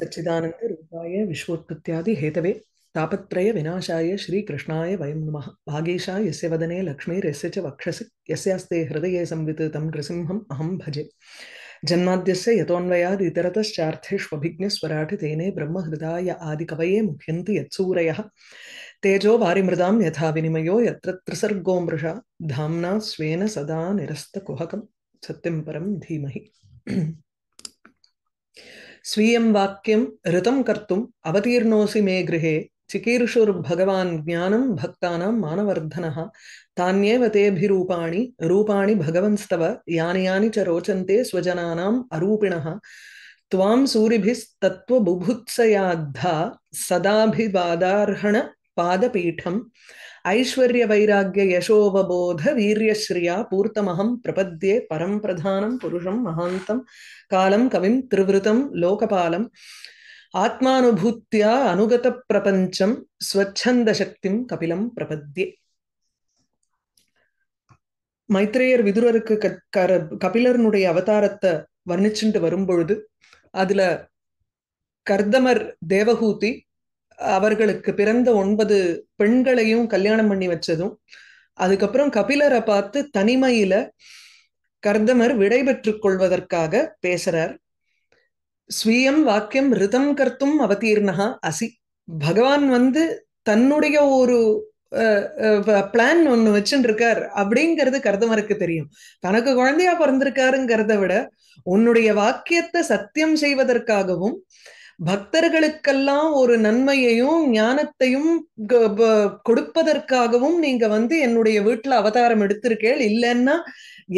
सच्चिदानंद रूपाय विश्वोत्पत्त्यादि Hathaway तापत्रय विनाशाय श्री कृष्णाय वयम् नमः भागेशा यस्य वदने लक्ष्मी रस्य च वक्षसि यस्यास्ते हृदये संवित तं नृसिंहम् अहम् भजे जन्माद्यस्य यतोऽन्वयाद् इतरतश्चार्थेष्वभिज्ञस्वराट् तेने ब्रह्महृदाय आदिकवये मुह्यन्ति यत्सूरयः तेजो वारिमृदां यथा विनिमयो यत्र त्रिसर्गो मृषा धाम्ना स्वेन सदा निरस्तकुहकं सत्यं परं धीमहि स्वीयं वाक्यं ऋतं कर्तुम् अवतीर्णोऽसि मे गृहे चिकीर्षुर्भगवान् ज्ञानं भक्तानां मानवर्धनः तान्येव तेऽभिरूपाणि रूपाणि भगवंस्तव यानि यानि च रोचन्ते स्वजनानाम् अरूपिणः त्वां सूरिभिस्तत्त्वबुभुत्सयाद्धा सदाभिवादार्हणपादपीठम् ஐஸ்வர்ய வைராகிய யசோவபோத வீரியஸ்ரீயா பூர்த்தமகம் பிரபத்யே பரம் பிரதானம் புருஷம் மகாந்தம் காலம் கவிம் திருவிருதம் லோகபாலம் ஆத்மானுபூத்தியா அனுகத பிரபஞ்சம் ஸ்வச்சந்த சக்திம் கபிலம் பிரபத்யே மைத்ரேயர் விதுரருக்கு கபிலர்னுடைய அவதாரத்தை வர்ணிச்சுட்டு வரும்பொழுது அதுல கர்தமர் தேவகூதி அவர்களுக்கு பிறந்த ஒன்பது பெண்களையும் கல்யாணம் பண்ணி வச்சதும் அதுக்கப்புறம் கபிலரை பார்த்து தனிமையில கர்தமர் விடைபெற்றுக் கொள்வதற்காக பேசுறார் ஸ்வீயம் வாக்கியம் ரிதம் கர்த்தும் அவதீர்ணா அசி பகவான் வந்து தன்னுடைய ஒரு பிளான் ஒண்ணு வச்சுட்டு இருக்கார் அப்படிங்கிறது கர்தமருக்கு தெரியும் தனக்கு குழந்தையா பிறந்திருக்காருங்கிறத விட உன்னுடைய வாக்கியத்தை சத்தியம் செய்வதற்காகவும் பக்தர்களுக்கெல்லாம் ஒரு நன்மையையும் ஞானத்தையும் கொடுப்பதற்காகவும் நீங்க வந்து என்னுடைய வீட்டுல அவதாரம் எடுத்திருக்கேள் இல்லைன்னா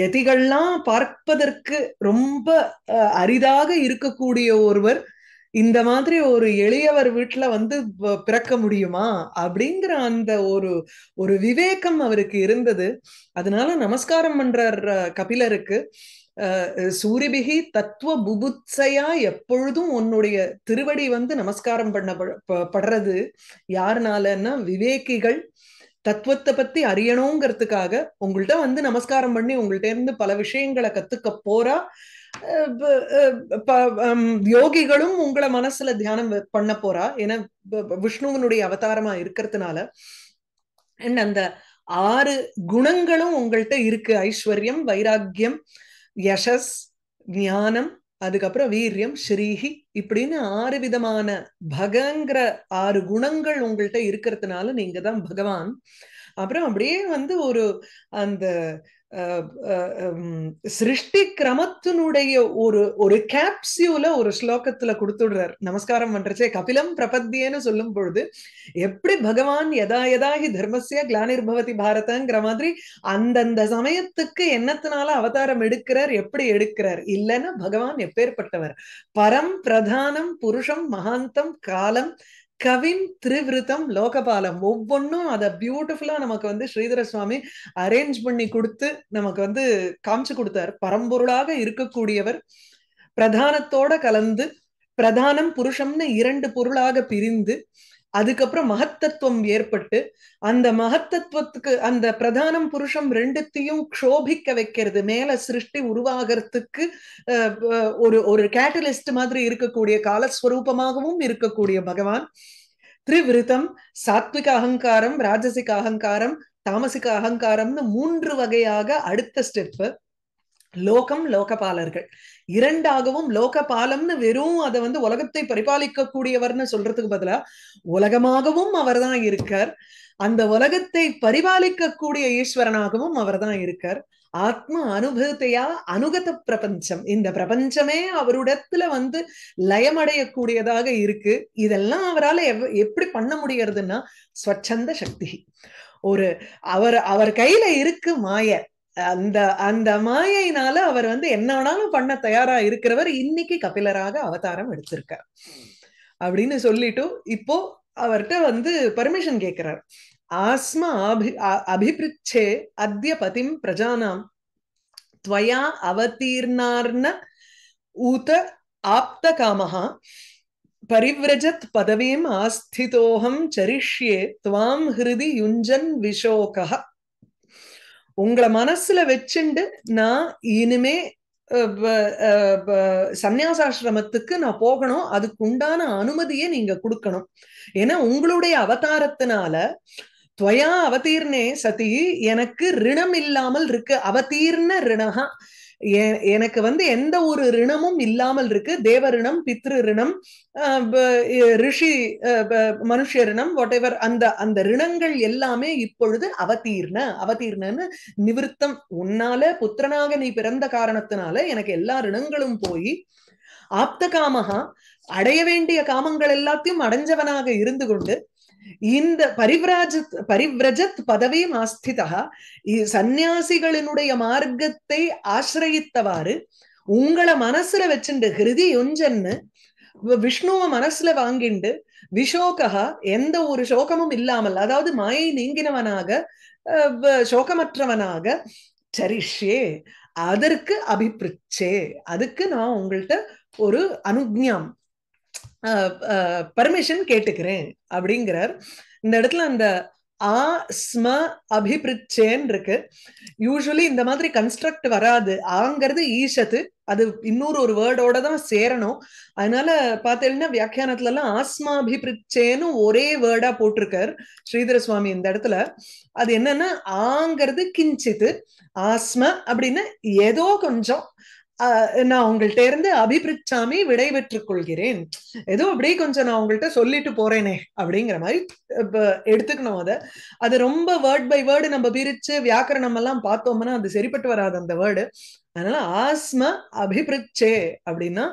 எதிகள்லாம் பார்ப்பதற்கு ரொம்ப அரிதாக இருக்கக்கூடிய ஒருவர் இந்த மாதிரி ஒரு எளியவர் வீட்டுல வந்து பிறக்க முடியுமா அப்படிங்கிற அந்த ஒரு ஒரு விவேகம் அவருக்கு இருந்தது அதனால நமஸ்காரம் பண்ற கபிலருக்கு சூரிபிகி தத்துவ புபுத்சையா எப்பொழுதும் உன்னுடைய திருவடி வந்து நமஸ்காரம் பண்ண படுறது யாருனாலன்னா விவேக்கிகள் தத்துவத்தை பத்தி அறியணுங்கிறதுக்காக உங்கள்கிட்ட வந்து நமஸ்காரம் பண்ணி உங்கள்கிட்ட இருந்து பல விஷயங்களை கத்துக்க போறா யோகிகளும் உங்களை மனசுல தியானம் பண்ண போறா ஏன்னா விஷ்ணுவனுடைய அவதாரமா இருக்கிறதுனால அண்ட் அந்த ஆறு குணங்களும் உங்கள்கிட்ட இருக்கு ஐஸ்வர்யம் வைராக்கியம் யசஸ் ஞானம் அதுக்கப்புறம் வீரியம் ஸ்ரீஹி இப்படின்னு ஆறு விதமான பகங்கிற ஆறு குணங்கள் உங்கள்கிட்ட இருக்கிறதுனால நீங்க தான் பகவான் அப்புறம் அப்படியே வந்து ஒரு அந்த சிருஷ்டி கிரமத்தினுடைய ஒரு ஒரு கேப்சியூல ஒரு ஸ்லோகத்துல கொடுத்துடுறார் நமஸ்காரம் பண்றச்சே கபிலம் பிரபத்தியன்னு சொல்லும் பொழுது எப்படி பகவான் எதா எதாகி தர்மசிய கிளானிர்பவதி பாரதங்கிற மாதிரி அந்தந்த சமயத்துக்கு என்னத்தினால அவதாரம் எடுக்கிறார் எப்படி எடுக்கிறார் இல்லைன்னா பகவான் எப்பேற்பட்டவர் பரம் பிரதானம் புருஷம் மகாந்தம் காலம் கவின் திருவிருத்தம் லோகபாலம் ஒவ்வொன்றும் அதை பியூட்டிஃபுல்லா நமக்கு வந்து ஸ்ரீதர சுவாமி அரேஞ்ச் பண்ணி கொடுத்து நமக்கு வந்து காமிச்சு கொடுத்தார் பரம்பொருளாக இருக்கக்கூடியவர் பிரதானத்தோட கலந்து பிரதானம் புருஷம்னு இரண்டு பொருளாக பிரிந்து அதுக்கப்புறம் மகத்தத்துவம் ஏற்பட்டு அந்த மகத்தத்துவத்துக்கு அந்த பிரதானம் புருஷம் ரெண்டுத்தையும் க்ஷோபிக்க வைக்கிறது மேல சிருஷ்டி உருவாகிறதுக்கு ஒரு ஒரு கேட்டலிஸ்ட் மாதிரி இருக்கக்கூடிய காலஸ்வரூபமாகவும் இருக்கக்கூடிய பகவான் திரிவிருத்தம் சாத்விக அகங்காரம் ராஜசிக அகங்காரம் தாமசிக அகங்காரம்னு மூன்று வகையாக அடுத்த ஸ்டெப் லோகம் லோகபாலர்கள் இரண்டாகவும் லோகபாலம்னு வெறும் அதை வந்து உலகத்தை பரிபாலிக்க கூடியவர்னு சொல்றதுக்கு பதிலா உலகமாகவும் அவர் தான் இருக்கார் அந்த உலகத்தை பரிபாலிக்க கூடிய ஈஸ்வரனாகவும் அவர் தான் இருக்கார் ஆத்ம அனுபவத்தையா அனுகத பிரபஞ்சம் இந்த பிரபஞ்சமே அவரிடத்துல வந்து லயமடையக்கூடியதாக இருக்கு இதெல்லாம் அவரால் எப்படி பண்ண முடியறதுன்னா ஸ்வச்சந்த சக்தி ஒரு அவர் அவர் கையில இருக்கு மாயர் அந்த அந்த மாயினால அவர் வந்து என்ன பண்ண தயாரா இருக்கிறவர் இன்னைக்கு கபிலராக அவதாரம் எடுத்திருக்கார் அப்படின்னு சொல்லிட்டு இப்போ அவர்கிட்ட வந்து பர்மிஷன் கேட்கிறார் ஆஸ்மா அபி அபிபிருச்சே அத்திய பதிம் பிரஜானாம் துவயா அவதீர்ணார்ன ஊத ஆப்த காமஹா பரிவிரஜத் பதவீம் ஆஸ்திதோகம் சரிஷ்யே துவாம் ஹிருதி யுஞ்சன் விஷோகா உங்களை மனசுல வச்சுண்டு நான் இனிமே சந்யாசாசிரமத்துக்கு நான் போகணும் அதுக்கு உண்டான அனுமதியை நீங்க கொடுக்கணும் ஏன்னா உங்களுடைய அவதாரத்தினால துவயா அவதீர்ணே சதி எனக்கு ரிணம் இல்லாமல் இருக்கு அவதீர்ண ரிணகா எனக்கு வந்து எந்த ஒரு ரிணமும் இல்லாமல் இருக்கு தேவ ரிணம் பித்ரு ரிணம் ரிஷி மனுஷ ரிணம் வாட் எவர் அந்த அந்த ரிணங்கள் எல்லாமே இப்பொழுது அவதீர்ண அவதீர்ணன்னு நிவிருத்தம் உன்னால புத்திரனாக நீ பிறந்த காரணத்தினால எனக்கு எல்லா ரிணங்களும் போய் ஆப்த காமகா அடைய வேண்டிய காமங்கள் எல்லாத்தையும் அடைஞ்சவனாக இருந்து கொண்டு இந்த பரிவிராஜத் பரிவிரஜத் பதவி ஆஸ்திதா சந்நியாசிகளினுடைய மார்க்கத்தை ஆசிரயித்தவாறு உங்களை மனசுல வச்சுண்டு ஹிருதி யுஞ்சன்னு விஷ்ணுவ மனசுல வாங்கிண்டு விஷோகா எந்த ஒரு சோகமும் இல்லாமல் அதாவது மாயை நீங்கினவனாக சோகமற்றவனாக சரிஷே அதற்கு அபிப்ரிச்சே அதுக்கு நான் உங்கள்கிட்ட ஒரு அனுஜாம் பர்மிஷன் கேட்டுக்கிறேன் அப்படிங்கிறார் இந்த இடத்துல அந்த ஆ ஸ்ம அபிபிரிச்சேன் இருக்கு யூஸ்வலி இந்த மாதிரி கன்ஸ்ட்ரக்ட் வராது ஆங்கிறது ஈஷத்து அது இன்னொரு ஒரு வேர்டோட தான் சேரணும் அதனால பாத்தீங்கன்னா வியாக்கியானத்துல எல்லாம் ஆஸ்மா அபிபிரிச்சேன்னு ஒரே வேர்டா போட்டிருக்கார் ஸ்ரீதர சுவாமி இந்த இடத்துல அது என்னன்னா ஆங்கிறது கிஞ்சித்து ஆஸ்ம அப்படின்னா ஏதோ கொஞ்சம் நான் உங்கள்கிட்ட இருந்து அபிபிரிச்சாமி விடை பெற்றுக் கொள்கிறேன் ஏதோ அப்படியே கொஞ்சம் நான் உங்கள்கிட்ட சொல்லிட்டு போறேனே அப்படிங்கிற மாதிரி எடுத்துக்கணும் அதை அது ரொம்ப வேர்ட் பை வேர்டு நம்ம பிரிச்சு வியாக்கரணம் எல்லாம் பார்த்தோம்னா அது சரிப்பட்டு வராது அந்த வேர்டு அதனால ஆஸ்ம அபிபிரிச்சே அப்படின்னா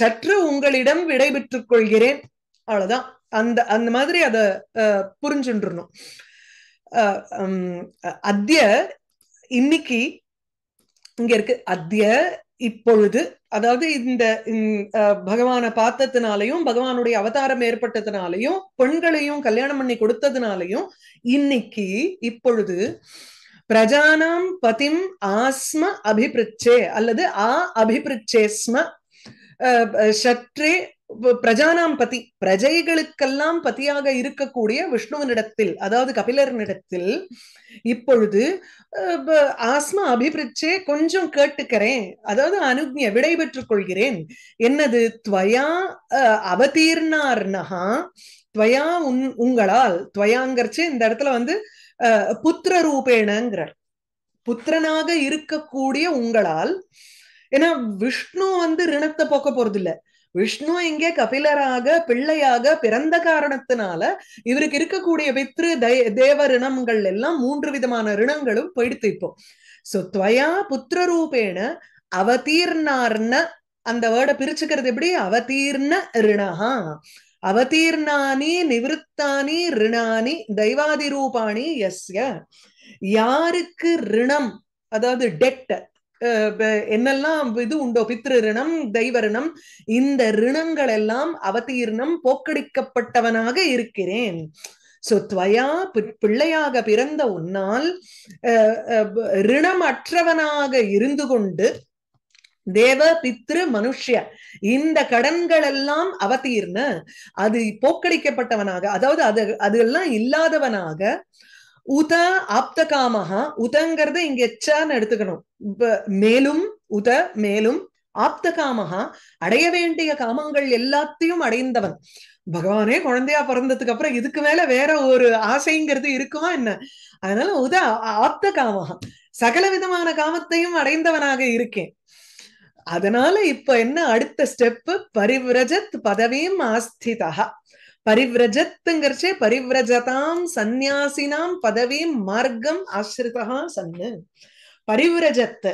சற்று உங்களிடம் விடை பெற்றுக் கொள்கிறேன் அவ்வளவுதான் அந்த அந்த மாதிரி அத புரிஞ்சுன்றணும் அத்திய இன்னைக்கு இங்க இருக்கு அத்திய இப்பொழுது அதாவது இந்த பகவானை பார்த்ததுனாலையும் பகவானுடைய அவதாரம் ஏற்பட்டதுனாலையும் பெண்களையும் கல்யாணம் பண்ணி கொடுத்ததுனாலையும் இன்னைக்கு இப்பொழுது பிரஜானாம் பதிம் ஆஸ்ம அபிபிரிச்சே அல்லது ஆ அபிபிரிச்சேஸ்ம ஸ்ம சற்றே பிரஜானாம் பதி பிரஜைகளுக்கெல்லாம் பதியாக இருக்கக்கூடிய விஷ்ணுவனிடத்தில் அதாவது கபிலரனிடத்தில் இப்பொழுது ஆஸ்மா அபிபிரிச்சே கொஞ்சம் கேட்டுக்கிறேன் அதாவது அனுஜ்ய விடை பெற்றுக் கொள்கிறேன் என்னது துவயா அவதீர்ணார்னஹா துவயா உன் உங்களால் துவயாங்கிறச்சு இந்த இடத்துல வந்து புத்திர ரூபேணங்கிறார் புத்திரனாக இருக்கக்கூடிய உங்களால் ஏன்னா விஷ்ணு வந்து ரிணத்தை போக்க போறது இல்லை விஷ்ணு இங்கே கபிலராக பிள்ளையாக பிறந்த காரணத்தினால இவருக்கு இருக்கக்கூடிய பித்ரு தேவ ரிணங்கள் எல்லாம் மூன்று விதமான ரிணங்களும் போயிடுத்து இப்போ சோ துவயா ரூபேன அவதீர்ணார்ன அந்த வேர்டை பிரிச்சுக்கிறது எப்படி அவதீர்ண ரிணஹா அவதீர்ணானி நிவத்தானி ரிணானி தெய்வாதி ரூபாணி எஸ்ய யாருக்கு ரிணம் அதாவது டெட்ட என்னெல்லாம் இது உண்டோ பித்ரு ரிணம் தெய்வ ரிணம் இந்த ரிணங்கள் எல்லாம் அவதீர்ணம் போக்கடிக்கப்பட்டவனாக இருக்கிறேன் சோ துவயா பிள்ளையாக பிறந்த உன்னால் ரிணமற்றவனாக இருந்து கொண்டு தேவ பித்ரு மனுஷ்ய இந்த கடன்கள் எல்லாம் அவதீர்னு அது போக்கடிக்கப்பட்டவனாக அதாவது அது அதெல்லாம் இல்லாதவனாக உத ஆப்தகாமஹா உதங்கிறத இங்க எச்சான்னு எடுத்துக்கணும் மேலும் உத மேலும் ஆப்த காமஹா அடைய வேண்டிய காமங்கள் எல்லாத்தையும் அடைந்தவன் பகவானே குழந்தையா பிறந்ததுக்கு அப்புறம் இதுக்கு மேல வேற ஒரு ஆசைங்கிறது இருக்குமா என்ன அதனால உத ஆப்த காமஹா சகல விதமான காமத்தையும் அடைந்தவனாக இருக்கேன் அதனால இப்ப என்ன அடுத்த ஸ்டெப் பரிவிரஜத் பதவியும் ஆஸ்திதா பரிவிரஜத்துங்கிறச்சே பரிவிரஜதாம் சந்நியாசினாம் பதவி மார்க்கம் ஆசிரிதா சன்னு பரிவிரஜத்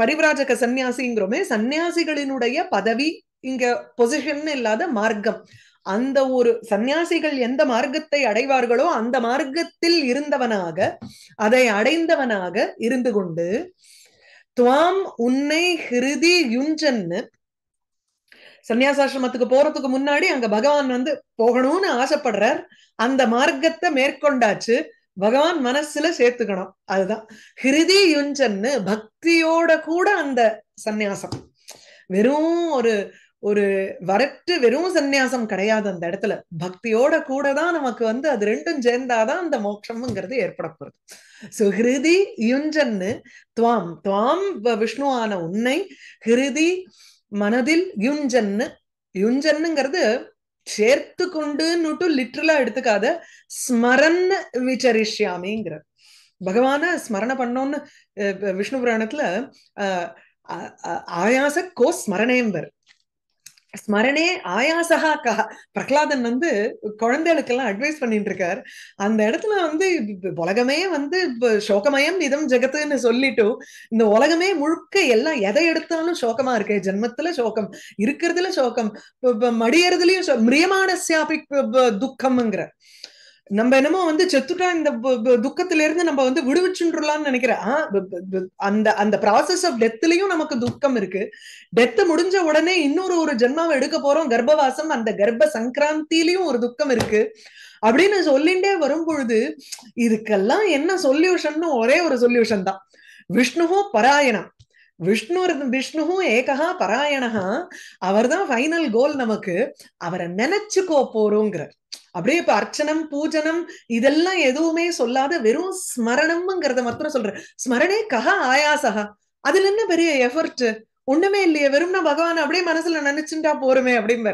பரிவிராஜக சந்நியாசிங்கிறோமே சந்நியாசிகளினுடைய பதவி இங்க பொசிஷன் இல்லாத மார்க்கம் அந்த ஒரு சந்நியாசிகள் எந்த மார்க்கத்தை அடைவார்களோ அந்த மார்க்கத்தில் இருந்தவனாக அதை அடைந்தவனாக இருந்து கொண்டு துவாம் உன்னை ஹிருதி யுஞ்சன்னு சன்னியாசாசிரமத்துக்கு போறதுக்கு முன்னாடி அங்க பகவான் வந்து போகணும்னு ஆசைப்படுறார் அந்த மார்க்கத்தை மேற்கொண்டாச்சு பகவான் மனசுல சேர்த்துக்கணும் அதுதான் ஹிருதி யுஞ்சன்னு பக்தியோட கூட அந்த சந்நியாசம் வெறும் ஒரு ஒரு வரட்டு வெறும் சந்நியாசம் கிடையாது அந்த இடத்துல பக்தியோட கூட தான் நமக்கு வந்து அது ரெண்டும் சேர்ந்தாதான் அந்த மோட்சம்ங்கிறது ஏற்பட போறது சோ ஹிருதி யுஞ்சன்னு துவாம் துவாம் விஷ்ணுவான உன்னை ஹிருதி மனதில் யுஞ்சன்னு யுஞ்சன்னுங்கிறது சேர்த்து கொண்டுன்னுட்டு லிட்ரலா எடுத்துக்காத ஸ்மரன் விசரிஷ்யாமிங்கிற பகவான ஸ்மரண பண்ணோன்னு விஷ்ணு புராணத்துல ஆயாச கோ ஸ்மரணேம்பர் ஸ்மரணே ஆயாசகா கா பிரகலாதன் வந்து குழந்தைகளுக்கு எல்லாம் அட்வைஸ் பண்ணிட்டு இருக்காரு அந்த இடத்துல வந்து உலகமே வந்து சோகமயம் இதம் ஜெகத்துன்னு சொல்லிட்டும் இந்த உலகமே முழுக்க எல்லாம் எதை எடுத்தாலும் சோகமா இருக்கு ஜென்மத்துல சோகம் இருக்கிறதுல சோகம் மடியறதுலயும் மிரியமான துக்கம்ங்கிற நம்ம என்னமோ வந்து செத்துட்டா இந்த துக்கத்துல இருந்து நம்ம வந்து விடுவிச்சுன்றலாம்னு நினைக்கிறேன் அந்த அந்த ப்ராசஸ் ஆஃப் டெத்லயும் நமக்கு துக்கம் இருக்கு டெத் முடிஞ்ச உடனே இன்னொரு ஒரு ஜென்மாவை எடுக்க போறோம் கர்ப்பவாசம் அந்த கர்ப்ப சங்கராந்திலயும் ஒரு துக்கம் இருக்கு அப்படின்னு சொல்லிண்டே வரும் பொழுது இதுக்கெல்லாம் என்ன சொல்யூஷன் ஒரே ஒரு சொல்யூஷன் தான் விஷ்ணுவும் பராயணம் விஷ்ணு விஷ்ணுவும் ஏகா பராயணா அவர் தான் ஃபைனல் கோல் நமக்கு அவரை நினைச்சுக்கோ போறோங்கிறார் அப்படியே இப்ப அர்ச்சனம் பூஜனம் இதெல்லாம் எதுவுமே சொல்லாத வெறும் ஸ்மரணம்ங்கிறத மாத்திரம் சொல்ற ஸ்மரணே கஹா ஆயாசகா அதுல என்ன பெரிய எஃபர்ட் ஒண்ணுமே இல்லையே வெறும்னா பகவான் அப்படியே மனசுல நினைச்சுட்டா போருமே அப்படிம்ப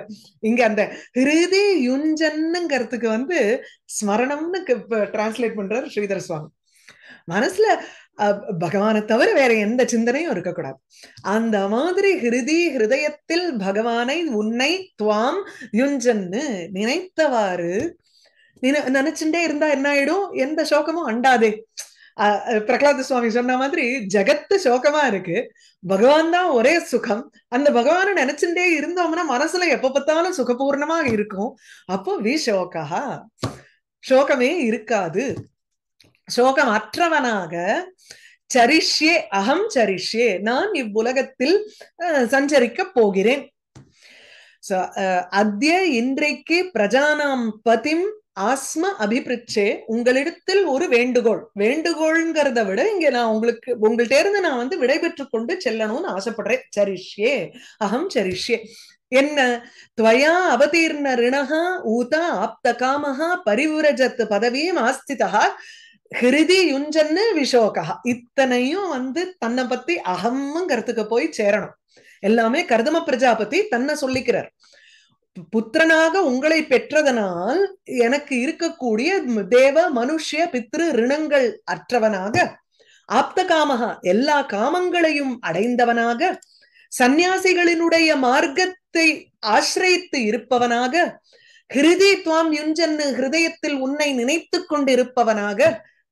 இங்க அந்த ஹிருதி யுஞ்சன்னுங்கிறதுக்கு வந்து ஸ்மரணம்னு டிரான்ஸ்லேட் பண்றாரு ஸ்ரீதர் சுவாமி மனசுல பகவானை தவிர வேற எந்த சிந்தனையும் இருக்கக்கூடாது அந்த மாதிரி ஹிருதி ஹிருதயத்தில் பகவானை உன்னை துவாம் யுஞ்சன்னு நினைத்தவாறு நினை நினைச்சுட்டே இருந்தா என்ன ஆயிடும் எந்த சோகமும் அண்டாதே பிரகலாத சுவாமி சொன்ன மாதிரி ஜகத்து சோகமா இருக்கு பகவான் தான் ஒரே சுகம் அந்த பகவானை நினைச்சுட்டே இருந்தோம்னா மனசுல எப்ப பார்த்தாலும் சுகபூர்ணமா இருக்கும் அப்போ வி சோகா சோகமே இருக்காது சோகம் அற்றவனாக சரிஷ்யே அகம் சரிஷ்யே நான் இவ்வுலகத்தில் சஞ்சரிக்க போகிறேன் அத்திய இன்றைக்கு பிரஜானாம் பதிம் ஆஸ்ம அபிபிரிச்சே உங்களிடத்தில் ஒரு வேண்டுகோள் வேண்டுகோள்ங்கிறத விட இங்க நான் உங்களுக்கு உங்கள்கிட்ட இருந்து நான் வந்து விடைபெற்று கொண்டு செல்லணும்னு ஆசைப்படுறேன் சரிஷ்யே அகம் சரிஷ்யே என்ன துவயா அவதீர்ண ரிணகா ஊதா ஆப்த காமஹா பரிவுரஜத் பதவியும் ஆஸ்திதா ஹிருதி யுஞ்சன்னு விஷோகா இத்தனையும் வந்து தன்னை பத்தி அகம்ங்கிறதுக்கு போய் சேரணும் எல்லாமே கர்தம பிரஜாபதி தன்னை சொல்லிக்கிறார் புத்திரனாக உங்களை பெற்றதனால் எனக்கு இருக்கக்கூடிய தேவ மனுஷ பித்ரு ரிணங்கள் அற்றவனாக ஆப்த காமக எல்லா காமங்களையும் அடைந்தவனாக சந்நியாசிகளினுடைய மார்க்கத்தை ஆசிரியத்து இருப்பவனாக ஹிருதி துவாம் யுஞ்சன்னு ஹிருதயத்தில் உன்னை நினைத்து கொண்டிருப்பவனாக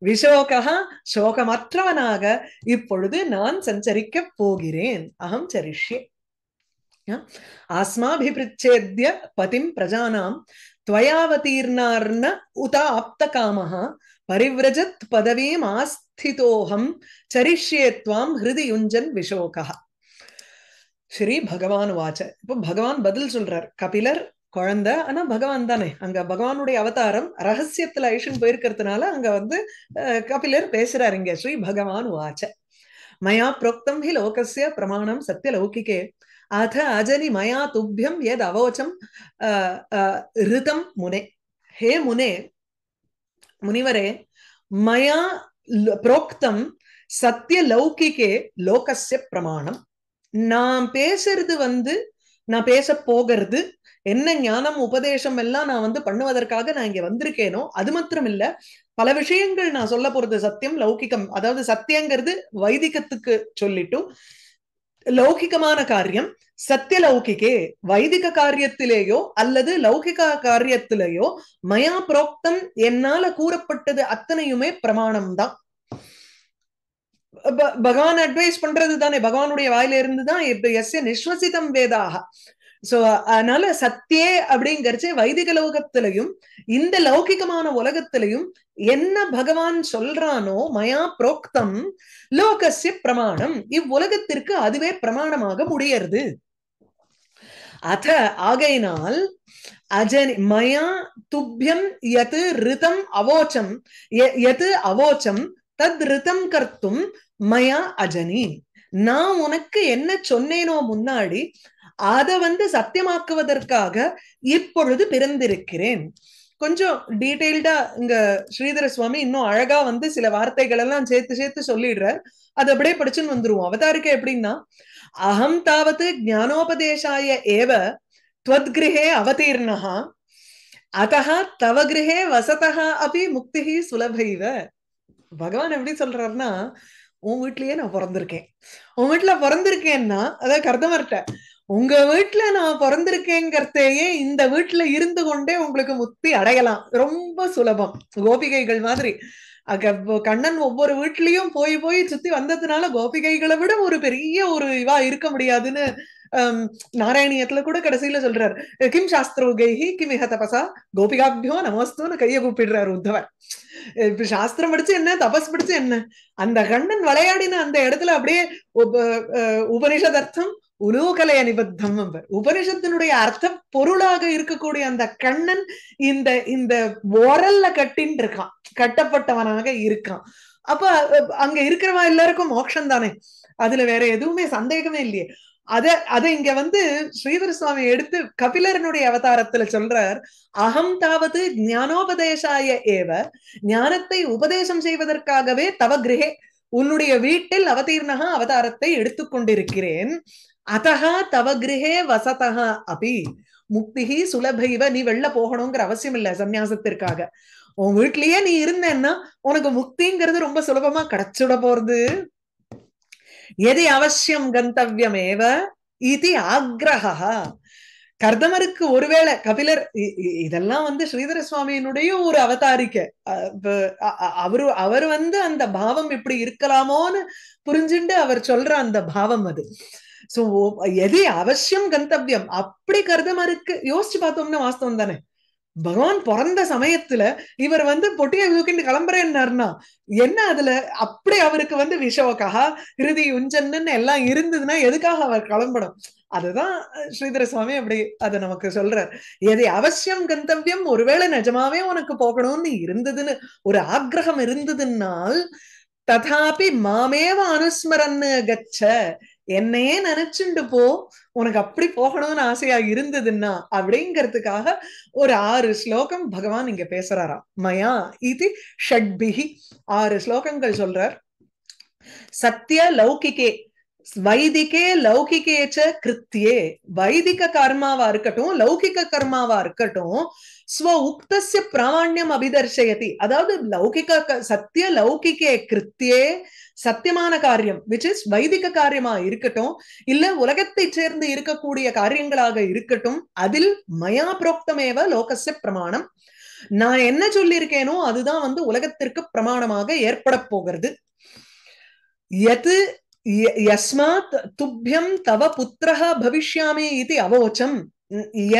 விஷோகா சோகமற்றவனாக இப்பொழுது நான் சஞ்சரிக்க போகிறேன் அகம் சரிஷ்யே ஆஸ்மாபிபிருச்சேத்ய பதிம் பிரஜானாம் துவயாவதீர்ணார்ன உத ஆப்தகாமः பரிவிரஜத் பதவீம் ஆஸ்திதோகம் சரிஷ்யே துவாம் ஹிருதி யுஞ்சன் விஷோகா ஸ்ரீ பகவான் வாச்ச இப்போ பகவான் பதில் சொல்றார் கபிலர் குழந்தை ஆனா பகவான் தானே அங்க பகவானுடைய அவதாரம் ரகசியத்துல ஐஷன் போயிருக்கிறதுனால அங்க வந்து கபிலர் பேசுறாரு இங்க ஸ்ரீ பகவான் வாச்ச மயா புரோக்தம் ஹி லோகசிய பிரமாணம் சத்திய லௌகிக்கே அத அஜனி மயா துப்பியம் எது அவோச்சம் ரிதம் முனே ஹே முனே முனிவரே மயா புரோக்தம் சத்திய லௌகிக்கே லோகசிய பிரமாணம் நான் பேசுறது வந்து நான் பேச போகிறது என்ன ஞானம் உபதேசம் எல்லாம் நான் வந்து பண்ணுவதற்காக நான் இங்க வந்திருக்கேனோ அது மாத்திரம் இல்ல பல விஷயங்கள் நான் சொல்ல போறது சத்தியம் லௌகிக்கம் அதாவது சத்தியங்கிறது வைதிகத்துக்கு சொல்லிட்டு லௌகிகமான காரியம் சத்திய லௌகிக்கே வைதிக காரியத்திலேயோ அல்லது லௌகிக காரியத்திலேயோ மயா புரோக்தம் என்னால கூறப்பட்டது அத்தனையுமே பிரமாணம் தான் பகவான் அட்வைஸ் பண்றது தானே பகவானுடைய வாயில தான் எஸ்ய நிஸ்வசிதம் வேதாக சோ அதனால சத்தியே அப்படிங்கறச்சு வைதிக லோகத்திலையும் இந்த லௌகிகமான உலகத்திலையும் என்ன பகவான் சொல்றானோ மயா புரோக்தம் லோகசிய பிரமாணம் இவ்வுலகத்திற்கு அதுவே பிரமாணமாக முடியறது அத ஆகையினால் அஜனி மயா துப்பியம் எது ரிதம் அவோச்சம் எது அவோச்சம் தத் ரிதம் கர்த்தும் மயா அஜனி நான் உனக்கு என்ன சொன்னேனோ முன்னாடி அதை வந்து சத்தியமாக்குவதற்காக இப்பொழுது பிறந்திருக்கிறேன் கொஞ்சம் டீட்டெயில்டா இங்க ஸ்ரீதர சுவாமி இன்னும் அழகா வந்து சில வார்த்தைகள் எல்லாம் சேர்த்து சேர்த்து சொல்லிடுறார் அது அப்படியே படிச்சுன்னு வந்துருவோம் அவதாரிக்க எப்படின்னா அகம் தாவது ஜானோபதேசாய ஏவ துவத்கிரகே அவதீர்ணா அத்தா தவ கிரகே வசதா அப்படி முக்தி சுலபைவ பகவான் எப்படி சொல்றாருன்னா உன் வீட்லயே நான் பிறந்திருக்கேன் உன் வீட்டுல பிறந்திருக்கேன்னா அதாவது கருதமர்ட்ட உங்க வீட்டுல நான் பிறந்திருக்கேங்கிறதையே இந்த வீட்டுல இருந்து கொண்டே உங்களுக்கு முத்தி அடையலாம் ரொம்ப சுலபம் கோபிகைகள் மாதிரி கண்ணன் ஒவ்வொரு வீட்லயும் போய் போய் சுத்தி வந்ததுனால கோபிகைகளை விட ஒரு பெரிய ஒரு இவா இருக்க முடியாதுன்னு நாராயணியத்துல கூட கடைசியில சொல்றாரு கிம் கைஹி கிம் இக தபசா கோபிகாபியோ நமஸ்தோன்னு கையை கூப்பிடுறாரு உத்தவர் இப்ப சாஸ்திரம் படிச்சு என்ன தபஸ் படிச்சு என்ன அந்த கண்ணன் விளையாடின அந்த இடத்துல அப்படியே உபனிஷதர்த்தம் உலோகலை நிபத்தம் உபனிஷத்தினுடைய அர்த்த பொருளாக இருக்கக்கூடிய அந்த கண்ணன் இந்த இந்த ஓரல்ல கட்டின்னு இருக்கான் கட்டப்பட்டவனாக இருக்கான் அப்ப அங்க இருக்கிறவன் எல்லாருக்கும் மோட்சம் தானே அதுல வேற எதுவுமே சந்தேகமே இல்லையே அத அத இங்க வந்து ஸ்ரீதர் சுவாமி எடுத்து கபிலரனுடைய அவதாரத்துல சொல்றார் அகம் தாவது ஞானோபதேசாய ஏவ ஞானத்தை உபதேசம் செய்வதற்காகவே தவ கிரகே உன்னுடைய வீட்டில் அவதீர்ணக அவதாரத்தை எடுத்துக்கொண்டிருக்கிறேன் அதகா தவ கிரகே வசதகா அபி முக்தி சுலபைவ நீ வெளில போகணுங்கிற அவசியம் இல்ல சன்னியாசத்திற்காக உன் வீட்லயே நீ இருந்தேன்னா உனக்கு முக்திங்கிறது ரொம்ப சுலபமா கிடைச்சுட போறது எது அவசியம் கந்தவியமேவ இது ஆக்ரஹா கர்தமருக்கு ஒருவேளை கபிலர் இதெல்லாம் வந்து ஸ்ரீதர சுவாமியினுடைய ஒரு அவதாரிக்க அவரு அவர் வந்து அந்த பாவம் இப்படி இருக்கலாமோன்னு புரிஞ்சுண்டு அவர் சொல்ற அந்த பாவம் அது சோ எதி அவசியம் கந்தவியம் அப்படி கர்தமருக்கு யோசிச்சு பார்த்தோம்னா வாஸ்தவம் தானே பகவான் பிறந்த சமயத்துல இவர் வந்து பொட்டியை தூக்கிட்டு கிளம்புறேன்னா என்ன அதுல அப்படி அவருக்கு வந்து விஷவக்காக இறுதி உஞ்சன்னு எல்லாம் இருந்ததுன்னா எதுக்காக அவர் கிளம்பணும் அதுதான் ஸ்ரீதர சுவாமி அப்படி அதை நமக்கு சொல்றார் எதை அவசியம் கந்தவியம் ஒருவேளை நிஜமாவே உனக்கு போகணும்னு இருந்ததுன்னு ஒரு ஆக்ரகம் இருந்ததுன்னால் ததாபி மாமேவ அனுஸ்மரன்னு கச்ச என்னையே நினைச்சுண்டு போ உனக்கு அப்படி போகணும்னு ஆசையா இருந்ததுன்னா அப்படிங்கிறதுக்காக ஒரு ஆறு ஸ்லோகம் பகவான் இங்க பேசுறாராம் மயா இது ஷட்பிகி ஆறு ஸ்லோகங்கள் சொல்றார் சத்திய லௌகிகே வைதிகே லௌகிகே ச கிருத்தியே வைதிக கர்மாவா இருக்கட்டும் லௌகிக கர்மாவா இருக்கட்டும் ஸ்வ உக்தசிய பிராமணியம் அபிதர்ஷயதி அதாவது லௌகிக சத்திய லௌகிகே கிருத்தியே சத்தியமான காரியம் விச் இஸ் வைதிக காரியமா இருக்கட்டும் இல்ல உலகத்தை சேர்ந்து இருக்கக்கூடிய காரியங்களாக இருக்கட்டும் அதில் மயா புரோக்தமேவ லோகசிய பிரமாணம் நான் என்ன சொல்லியிருக்கேனோ அதுதான் வந்து உலகத்திற்கு பிரமாணமாக ஏற்பட போகிறது எது யஸ்மாத் துப்பியம் தவ पुत्रः பவிஷ்யாமி இது அவோச்சம்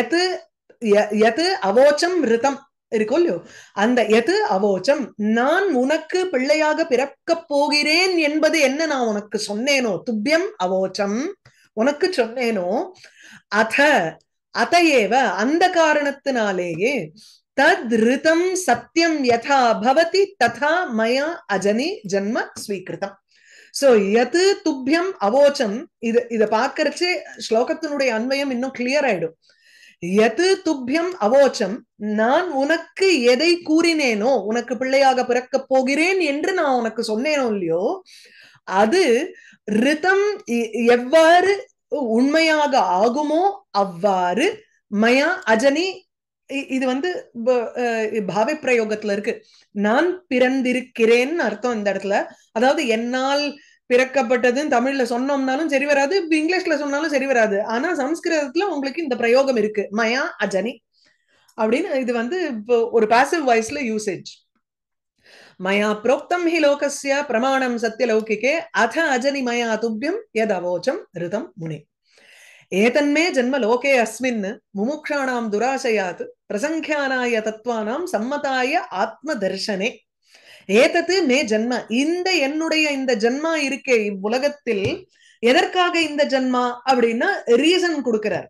எது எது அவோச்சம் ரிதம் இருக்கும் இல்லையோ அந்த எது அவோச்சம் நான் உனக்கு பிள்ளையாக பிறக்க போகிறேன் என்பது என்ன நான் உனக்கு சொன்னேனோ துப்பியம் அவோச்சம் உனக்கு சொன்னேனோ அத அதையேவ அந்த காரணத்தினாலேயே தத் ரிதம் சத்தியம் யதா பவதி ததா மயா அஜனி ஜன்ம ஸ்வீகிருதம் சோ எது துப்பியம் அவோச்சம் இது இத பாக்கறச்சே ஸ்லோகத்தினுடைய அன்வயம் இன்னும் கிளியர் ஆயிடும் எது துப்பியம் அவோச்சம் நான் உனக்கு எதை கூறினேனோ உனக்கு பிள்ளையாக பிறக்க போகிறேன் என்று நான் உனக்கு சொன்னேனோ இல்லையோ அது ரிதம் எவ்வாறு உண்மையாக ஆகுமோ அவ்வாறு மயா அஜனி இது வந்து பாவை பிரயோகத்துல இருக்கு நான் பிறந்திருக்கிறேன்னு அர்த்தம் இந்த இடத்துல அதாவது என்னால் பிறக்கப்பட்டதுன்னு தமிழ்ல சொன்னோம்னாலும் சரி வராது இங்கிலீஷ்ல சொன்னாலும் சரி வராது ஆனா சம்ஸ்கிருதத்துல உங்களுக்கு இந்த பிரயோகம் இருக்கு மயா அஜனி அப்படின்னு இது வந்து ஒரு பாசிவ் வாய்ஸ்ல யூசேஜ் மயா புரோக்தம் ஹி லோகசிய பிரமாணம் லௌகிக்கே அத அஜனி மயா துப்பியம் எத் அவோச்சம் ரிதம் முனி ஏதன்மே ஜென்ம லோகே அஸ்மின் முமுக்ஷாணாம் துராசயாத் பிரசங்கியானாய தத்வானாம் சம்மதாய ஆத்ம தர்ஷனே ஏதத்து மே ஜென்ம இந்த என்னுடைய இந்த ஜென்மா இருக்கே இவ்வுலகத்தில் எதற்காக இந்த ஜென்மா அப்படின்னா ரீசன் கொடுக்கிறார்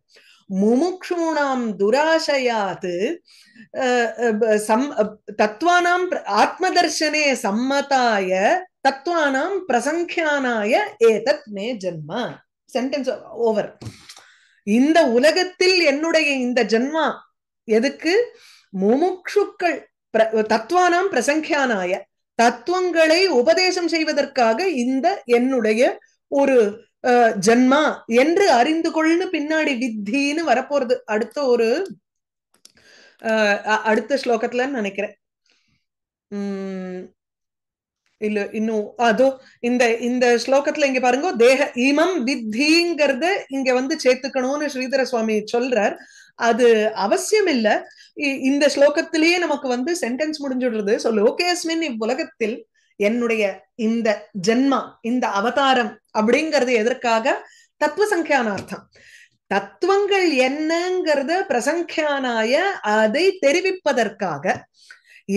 முமுக்ஷூணாம் துராசையாது சம் தத்வானாம் ஆத்மதர்ஷனே சம்மதாய தத்வானாம் பிரசங்கியானாய ஏதத் மே ஜென்ம சென்டென்ஸ் ஓவர் இந்த உலகத்தில் என்னுடைய இந்த ஜென்மா எதுக்கு முமுக்ஷுக்கள் தத்துவானாம் பிரசங்கியானாய தத்துவங்களை உபதேசம் செய்வதற்காக இந்த என்னுடைய ஒரு ஜென்மா என்று அறிந்து கொள்ளு பின்னாடி வித்தின்னு வரப்போறது அடுத்த ஒரு அடுத்த ஸ்லோகத்துல நினைக்கிறேன் உம் இல்ல இன்னும் அதோ இந்த இந்த ஸ்லோகத்துல இங்க பாருங்க தேக இமம் வித்திங்கிறத இங்க வந்து சேர்த்துக்கணும்னு ஸ்ரீதர சுவாமி சொல்றார் அது அவசியம் இல்ல இந்த ஸ்லோகத்திலேயே நமக்கு வந்து சென்டென்ஸ் முடிஞ்சுடுறது சோ லோகேஸ்மின் இவ்வுலகத்தில் என்னுடைய இந்த ஜென்மம் இந்த அவதாரம் அப்படிங்கிறது எதற்காக தத்துவ சங்கியானார்த்தம் தத்துவங்கள் என்னங்கிறத பிரசங்கியானாய அதை தெரிவிப்பதற்காக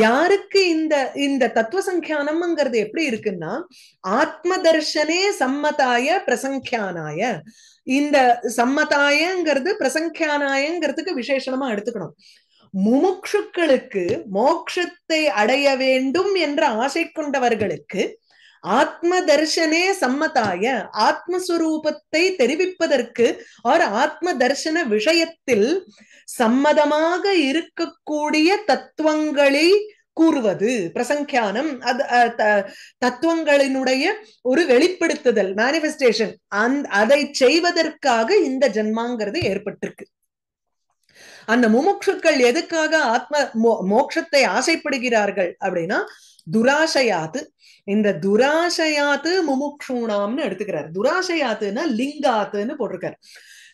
யாருக்கு இந்த இந்த தத்துவ சங்கியானம்ங்கிறது எப்படி இருக்குன்னா ஆத்ம தர்ஷனே சம்மதாய பிரசங்கியானாய இந்த சம்மதாயங்கிறது பிரசங்கியானாயங்கிறதுக்கு விசேஷமா எடுத்துக்கணும் முமுட்சுக்களுக்கு மோக்ஷத்தை அடைய வேண்டும் என்ற ஆசை கொண்டவர்களுக்கு ஆத்ம தர்ஷனே சம்மதாய ஆத்மஸ்வரூபத்தை தெரிவிப்பதற்கு ஆர் ஆத்ம தர்ஷன விஷயத்தில் சம்மதமாக இருக்கக்கூடிய தத்துவங்களை கூறுவது பிரசங்கியானம் அது தத்துவங்களினுடைய ஒரு வெளிப்படுத்துதல் மேனிஃபெஸ்டேஷன் அந் அதை செய்வதற்காக இந்த ஜென்மாங்கிறது ஏற்பட்டிருக்கு அந்த முமுட்சுக்கள் எதுக்காக ஆத்ம மோ மோட்சத்தை ஆசைப்படுகிறார்கள் அப்படின்னா துராசையாத்து இந்த துராசையாத்து முமுக்ஷூணாம்னு எடுத்துக்கிறார் துராசையாத்துன்னா லிங்காத்துன்னு போட்டிருக்காரு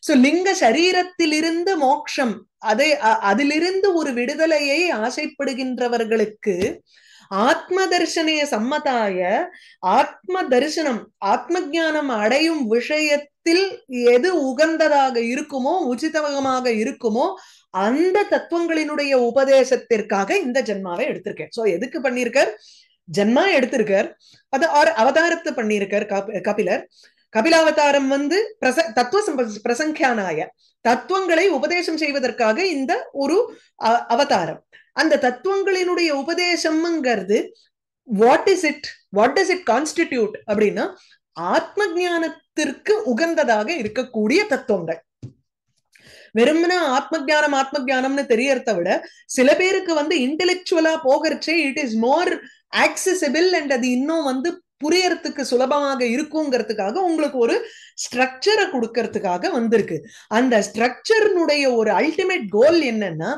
சோ லிங்க சரீரத்திலிருந்து மோக்ஷம் அதை அதிலிருந்து ஒரு விடுதலையை ஆசைப்படுகின்றவர்களுக்கு ஆத்ம தரிசனைய சம்மதாய ஆத்ம தரிசனம் ஆத்ம ஜானம் அடையும் விஷயத்தில் எது உகந்ததாக இருக்குமோ உச்சிதமாக இருக்குமோ அந்த தத்துவங்களினுடைய உபதேசத்திற்காக இந்த ஜென்மாவை எடுத்திருக்கேன் சோ எதுக்கு பண்ணியிருக்கார் ஜென்மா எடுத்திருக்கார் அது அவதாரத்தை பண்ணியிருக்கார் கபிலர் கபிலாவதாரம் வந்து பிரச தத்துவ பிரசங்கியானாய தத்துவங்களை உபதேசம் செய்வதற்காக இந்த ஒரு அவதாரம் அந்த தத்துவங்களினுடைய உபதேசம்ங்கிறது what is it what does it constitute அப்படின்னா ஆத்ம ஜானத்திற்கு உகந்ததாக இருக்கக்கூடிய தத்துவங்கள் வெறும்னா ஆத்ம ஜானம் ஆத்ம ஜானம்னு தெரியறத விட சில பேருக்கு வந்து இன்டெலெக்சுவலா போகிறச்சே it is more accessible and அது இன்னும் வந்து புரியறதுக்கு சுலபமாக இருக்குங்கிறதுக்காக உங்களுக்கு ஒரு ஸ்ட்ரக்சரை கொடுக்கறதுக்காக வந்திருக்கு அந்த ஸ்ட்ரக்சர்னுடைய ஒரு அல்டிமேட் கோல் என்னன்னா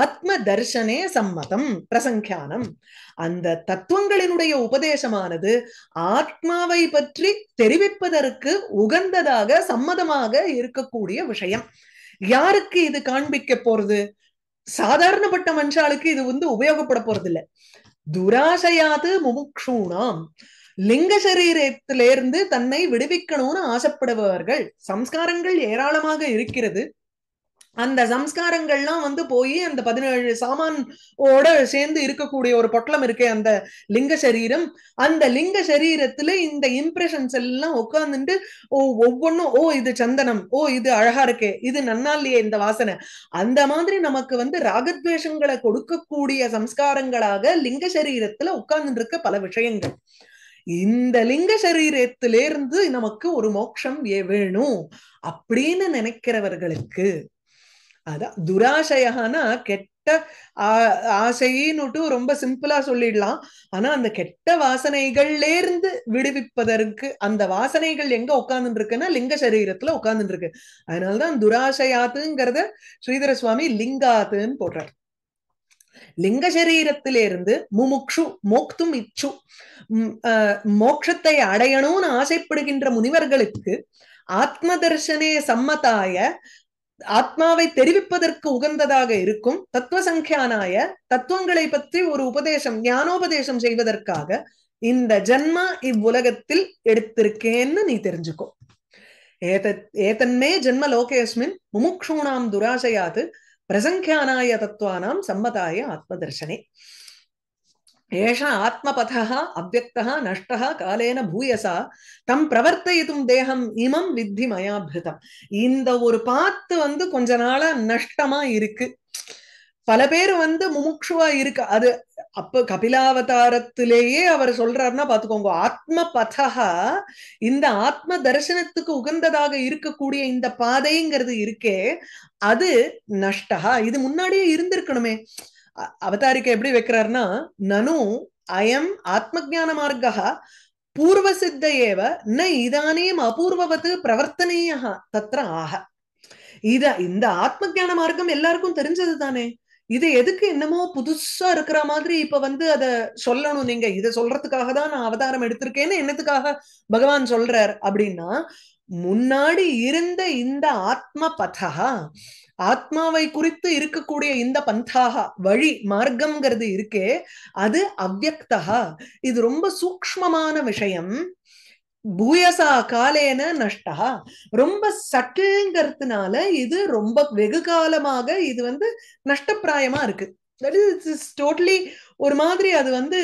ஆத்ம தர்ஷனே சம்மதம் பிரசங்கியானம் அந்த தத்துவங்களினுடைய உபதேசமானது ஆத்மாவை பற்றி தெரிவிப்பதற்கு உகந்ததாக சம்மதமாக இருக்கக்கூடிய விஷயம் யாருக்கு இது காண்பிக்க போறது சாதாரணப்பட்ட மனுஷாளுக்கு இது வந்து உபயோகப்பட போறது இல்ல துராசையாது முமுக்ஷூணாம் லிங்க சரீரத்திலிருந்து தன்னை விடுவிக்கணும்னு ஆசைப்படுபவர்கள் சம்ஸ்காரங்கள் ஏராளமாக இருக்கிறது அந்த சம்ஸ்காரங்கள்லாம் வந்து போய் அந்த பதினேழு சாமான் சேர்ந்து இருக்கக்கூடிய ஒரு பொட்டலம் இருக்கே அந்த லிங்க சரீரம் அந்த லிங்க சரீரத்துல இந்த இம்ப்ரெஷன்ஸ் எல்லாம் உட்காந்துட்டு ஓ ஒவ்வொன்றும் ஓ இது சந்தனம் ஓ இது அழகா இருக்கே இது நன்னா இல்லையே இந்த வாசனை அந்த மாதிரி நமக்கு வந்து ராகத்வேஷங்களை கொடுக்கக்கூடிய சம்ஸ்காரங்களாக லிங்க சரீரத்துல உட்கார்ந்துட்டு இருக்க பல விஷயங்கள் இந்த லிங்க சரீரத்திலிருந்து நமக்கு ஒரு மோட்சம் வேணும் அப்படின்னு நினைக்கிறவர்களுக்கு அதான் துராசையகனா கெட்ட ஆசைன்னுட்டு ரொம்ப சிம்பிளா சொல்லிடலாம் ஆனா அந்த கெட்ட வாசனைகள்ல இருந்து விடுவிப்பதற்கு அந்த வாசனைகள் எங்க உட்கார்ந்துட்டு இருக்குன்னா லிங்க சரீரத்துல உட்கார்ந்துட்டு இருக்கு அதனாலதான் துராசையாத்துங்கிறத ஸ்ரீதர சுவாமி லிங்காத்துன்னு போடுறார் லிங்க சரீரத்திலிருந்து முமுக்ஷு மோக்தும் இச்சு மோக்ஷத்தை அடையணும்னு ஆசைப்படுகின்ற முனிவர்களுக்கு ஆத்ம தர்சனே சம்மதாய ஆத்மாவை தெரிவிப்பதற்கு உகந்ததாக இருக்கும் தத்துவ சங்கியானாய தத்துவங்களை பற்றி ஒரு உபதேசம் ஞானோபதேசம் செய்வதற்காக இந்த ஜன்மா இவ்வுலகத்தில் எடுத்திருக்கேன்னு நீ தெரிஞ்சுக்கோ ஏதன்மே ஜென்ம லோகேஸ்மின் முமுக்ஷூணாம் துராசையாது பிரசங்கியானாய தத்துவானாம் சம்மதாய ஆத்மதர்சனே ஏஷ ஆத்மபதः அவ்வக்தா நஷ்டः காலேன பூயசா தம் பிரவர்த்தயித்தும் தேகம் இமம் வித்தி மயாபிருதம் இந்த ஒரு பாத்து வந்து கொஞ்ச நாளா நஷ்டமா இருக்கு பல பேர் வந்து முமுட்சுவா இருக்க அது அப்ப கபிலாவதாரத்திலேயே அவர் சொல்றாருன்னா பாத்துக்கோங்க ஆத்ம பதா இந்த ஆத்ம தரிசனத்துக்கு உகந்ததாக இருக்கக்கூடிய இந்த பாதைங்கிறது இருக்கே அது நஷ்டா இது முன்னாடியே இருந்திருக்கணுமே அவதாரிக்க எப்படி வைக்கிறாருன்னா நனு அயம் ஆத்ம ஜான மார்க்கா பூர்வ சித்த ஏவ ந இதானேம் அபூர்வவத்து பிரவர்த்தனையா தத்திர ஆக இத இந்த ஆத்ம ஜான மார்க்கம் எல்லாருக்கும் தெரிஞ்சது தானே இது எதுக்கு என்னமோ புதுசா இருக்கிற மாதிரி இப்ப வந்து அத சொல்லணும் நீங்க இதை சொல்றதுக்காக தான் நான் அவதாரம் எடுத்திருக்கேன்னு என்னத்துக்காக பகவான் சொல்றார் அப்படின்னா முன்னாடி இருந்த இந்த ஆத்ம பதா ஆத்மாவை குறித்து இருக்கக்கூடிய இந்த பந்தாக வழி மார்க்கம்ங்கிறது இருக்கே அது அவ்வக்தகா இது ரொம்ப சூக்மமான விஷயம் பூயசா காலேன நஷ்டா ரொம்ப சட்டுங்கிறதுனால இது ரொம்ப வெகு காலமாக இது வந்து நஷ்டப்பிராயமா இருக்கு டோட்டலி ஒரு மாதிரி அது வந்து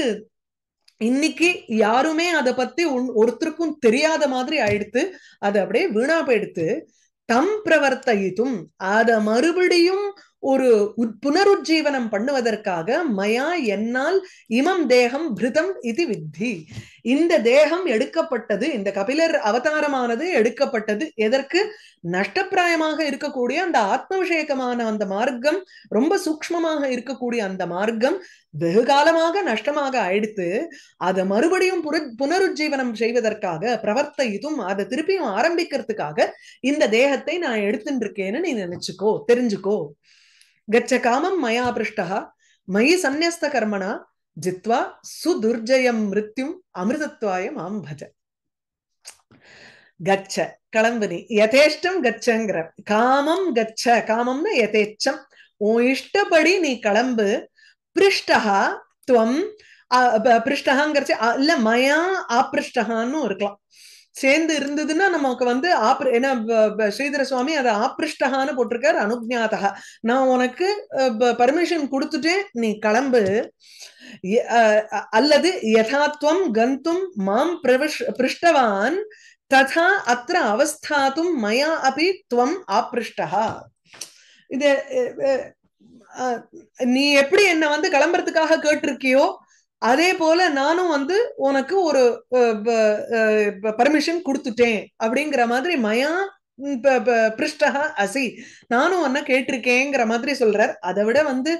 இன்னைக்கு யாருமே அதை பத்தி ஒருத்தருக்கும் தெரியாத மாதிரி ஆயிடுத்து அது அப்படியே வீணா போயிடுத்து தம் பிரவர்த்தித்தும் அத மறுபடியும் ஒரு புனருஜீவனம் பண்ணுவதற்காக மயா என்னால் இமம் தேகம் பிரிதம் இது வித்தி இந்த தேகம் எடுக்கப்பட்டது இந்த கபிலர் அவதாரமானது எடுக்கப்பட்டது எதற்கு நஷ்டப்பிராயமாக இருக்கக்கூடிய அந்த ஆத்ம விஷயக்கமான அந்த மார்க்கம் ரொம்ப சூக்மமாக இருக்கக்கூடிய அந்த மார்க்கம் வெகு காலமாக நஷ்டமாக ஆயிடுத்து அதை மறுபடியும் புர புனருஜீவனம் செய்வதற்காக பிரவர்த்த இதும் அதை திருப்பியும் ஆரம்பிக்கிறதுக்காக இந்த தேகத்தை நான் எடுத்துட்டு இருக்கேன்னு நீ நினைச்சுக்கோ தெரிஞ்சுக்கோ கச்ச காமம் மயா பிருஷ்டா மயி சந்நியஸ்த கர்மணா ஜித்வா சுதுர்ஜயம் மிருத்தியும் அமிர்தத்வாய மாம் பஜ கச்ச கிளம்பு யதேஷ்டம் கச்சங்கிற காமம் கச்ச காமம்னா யதேச்சம் உன் இஷ்டப்படி நீ கிளம்பு பிருஷ்டகா துவம் பிருஷ்டகாங்கிறச்சு இல்ல மயா அபிருஷ்டகான்னு இருக்கலாம் சேர்ந்து இருந்ததுன்னா நமக்கு வந்து ஆப்ரி ஏன்னா ஸ்ரீதர சுவாமி அதை ஆப்ரிஷ்டகான்னு போட்டிருக்காரு அனுஜாதகா நான் உனக்கு பர்மிஷன் கொடுத்துட்டேன் நீ கிளம்பு அல்லது யதாத்வம் கந்தும் மாம் பிரவிஷ் பிருஷ்டவான் ததா அத்த அவஸ்தாத்தும் மயா அபி துவம் ஆப்ரிஷ்டகா இது நீ எப்படி என்ன வந்து கிளம்புறதுக்காக கேட்டிருக்கியோ அதே போல நானும் வந்து உனக்கு ஒரு பர்மிஷன் கொடுத்துட்டேன் அப்படிங்கிற மாதிரி மயா பிருஷ்டகா அசி நானும் ஒன்ன கேட்டிருக்கேங்கிற மாதிரி சொல்றார் அதை விட வந்து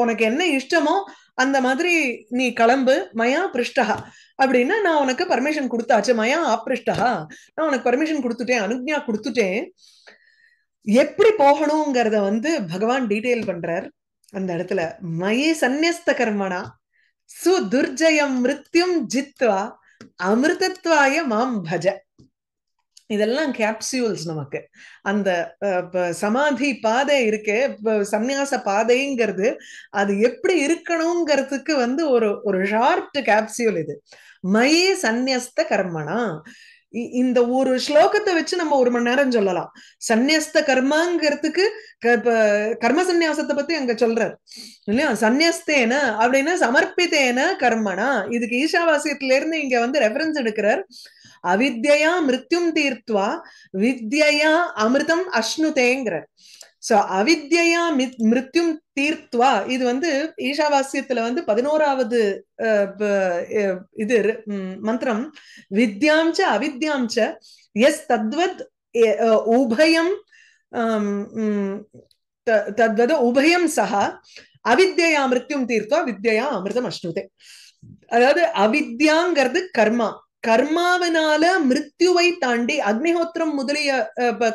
உனக்கு என்ன இஷ்டமோ அந்த மாதிரி நீ கிளம்பு மயா பிருஷ்டகா அப்படின்னா நான் உனக்கு பர்மிஷன் கொடுத்தாச்சு மயா அப்ரிஷ்டகா நான் உனக்கு பர்மிஷன் கொடுத்துட்டேன் அனுஜா கொடுத்துட்டேன் எப்படி போகணுங்கிறத வந்து பகவான் டீட்டெயில் பண்றார் அந்த இடத்துல மயி சந்நியஸ்த கர்மனா சுதுர்ஜயம் மிருத்தியும் ஜித்வா அமிர்தத்வாய மாம் பஜ இதெல்லாம் கேப்சியூல்ஸ் நமக்கு அந்த சமாதி பாதை இருக்கு சந்நியாச பாதைங்கிறது அது எப்படி இருக்கணுங்கிறதுக்கு வந்து ஒரு ஒரு ஷார்ட் கேப்சியூல் இது மயி சந்நியஸ்த கர்மனா இந்த ஒரு ஸ்லோகத்தை வச்சு நம்ம ஒரு மணி நேரம் சொல்லலாம் சந்நியஸ்த கர்மாங்கிறதுக்கு கர்ம சந்நியாசத்தை பத்தி அங்க சொல்றார் இல்லையா சந்நியஸ்தேன அப்படின்னா சமர்ப்பித்தேன கர்மனா இதுக்கு ஈஷாவாசியத்துல இருந்து இங்க வந்து ரெஃபரன்ஸ் எடுக்கிறார் அவித்யா மிருத்யும் தீர்த்வா வித்யா அமிர்தம் அஷ்ணுதேங்கிறார் சோ அவித்யா மிருத்யும் தீர்த்வா இது வந்து ஈஷாவாசியத்துல வந்து பதினோராவது இது மந்திரம் வித்யாம்ச்ச அவித்யாம்ச்ச எஸ் தத்வத் உபயம் தத்வத உபயம் சஹா அவித்யா மிருத்யும் தீர்த்தா வித்யா அமிர்தம் அஷ்ணுதே அதாவது அவித்யாங்கிறது கர்மா கர்மாவினால மிருத்யுவை தாண்டி அக்னிஹோத்திரம் முதலிய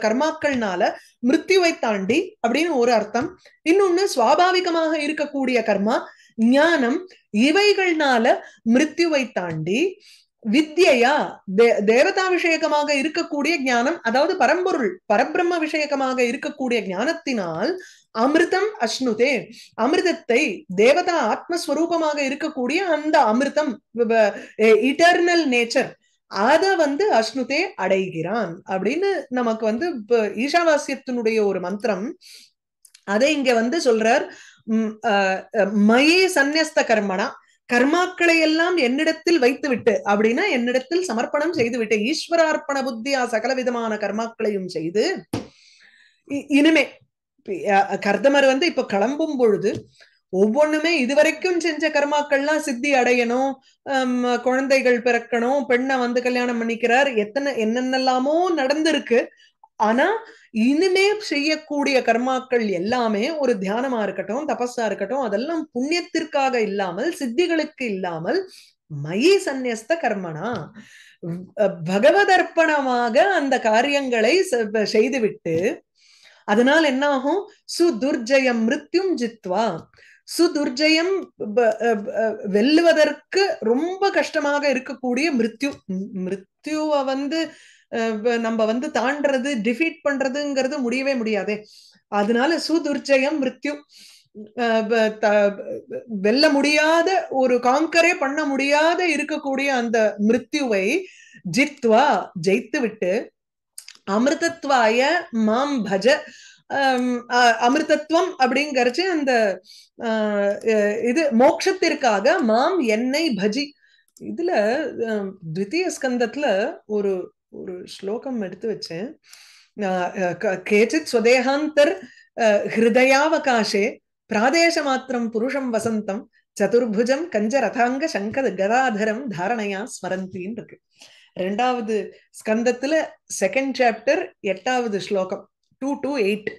கர்மாக்கள்னால மிருத்யுவை தாண்டி அப்படின்னு ஒரு அர்த்தம் இன்னொன்னு சுவாபாவிகமாக இருக்கக்கூடிய கர்மா ஞானம் இவைகள்னால மிருத்யுவை தாண்டி வித்யா தேவதா விஷயகமாக இருக்கக்கூடிய ஞானம் அதாவது பரம்பொருள் பரபிரம்ம விஷயகமாக இருக்கக்கூடிய ஞானத்தினால் அமிர்தம் அஷ்ணுதே அமிர்தத்தை தேவதா ஆத்மஸ்வரூபமாக இருக்கக்கூடிய அந்த அமிர்தம் இட்டர்னல் நேச்சர் அத வந்து அஷ்ணுதே அடைகிறான் அப்படின்னு நமக்கு வந்து ஈஷாவாசியத்தினுடைய ஒரு மந்திரம் அதை இங்க வந்து சொல்றார் மயே சந்நியஸ்த கர்மனா கர்மாக்களை எல்லாம் என்னிடத்தில் வைத்து விட்டு அப்படின்னா என்னிடத்தில் சமர்ப்பணம் செய்து விட்டு ஈஸ்வரார்ப்பண புத்தியா சகல விதமான கர்மாக்களையும் செய்து இனிமே கர்தமர் வந்து இப்ப கிளம்பும் பொழுது ஒவ்வொன்றுமே இதுவரைக்கும் செஞ்ச கர்மாக்கள்லாம் சித்தி அடையணும் குழந்தைகள் பிறக்கணும் பெண்ணை வந்து கல்யாணம் பண்ணிக்கிறார் எத்தனை என்னென்னலாமோ நடந்திருக்கு ஆனா இனிமே செய்யக்கூடிய கர்மாக்கள் எல்லாமே ஒரு தியானமா இருக்கட்டும் தபஸா இருக்கட்டும் அதெல்லாம் புண்ணியத்திற்காக இல்லாமல் சித்திகளுக்கு இல்லாமல் மயி சந்நியஸ்த கர்மனா பகவதர்ப்பணமாக அந்த காரியங்களை செய்துவிட்டு அதனால் என்ன ஆகும் சுதுர்ஜயம் மிருத்யும் ஜித்வா சுதுர்ஜயம் வெல்லுவதற்கு ரொம்ப கஷ்டமாக இருக்கக்கூடிய மிருத்யு மிருத்யுவை வந்து நம்ம வந்து தாண்டறது டிஃபீட் பண்றதுங்கிறது முடியவே முடியாது அதனால சுதுர்ஜயம் மிருத்யு வெல்ல முடியாத ஒரு காங்கரே பண்ண முடியாத இருக்கக்கூடிய அந்த மிருத்யுவை ஜித்வா ஜெயித்து விட்டு அமிர்தத்வாய மாம் பஜ அமிர்தத்துவம் அப்படிங்கறச்சு அந்த இது மோக்ஷத்திற்காக மாம் என்னை பஜி இதுல துவித்தீய ஸ்கந்தத்துல ஒரு ஒரு ஸ்லோகம் எடுத்து வச்சேன் கேச்சித் ஸ்வதேகாந்தர் ஹிருதயாவகாசே மாத்திரம் புருஷம் வசந்தம் சதுர்புஜம் கஞ்ச ரதாங்க சங்க கதாதரம் தாரணையா ஸ்மரந்தின்னு இருக்கு ரெண்டாவது ஸ்கந்தத்துல செகண்ட் சாப்டர் எட்டாவது ஸ்லோகம் டூ டூ எயிட்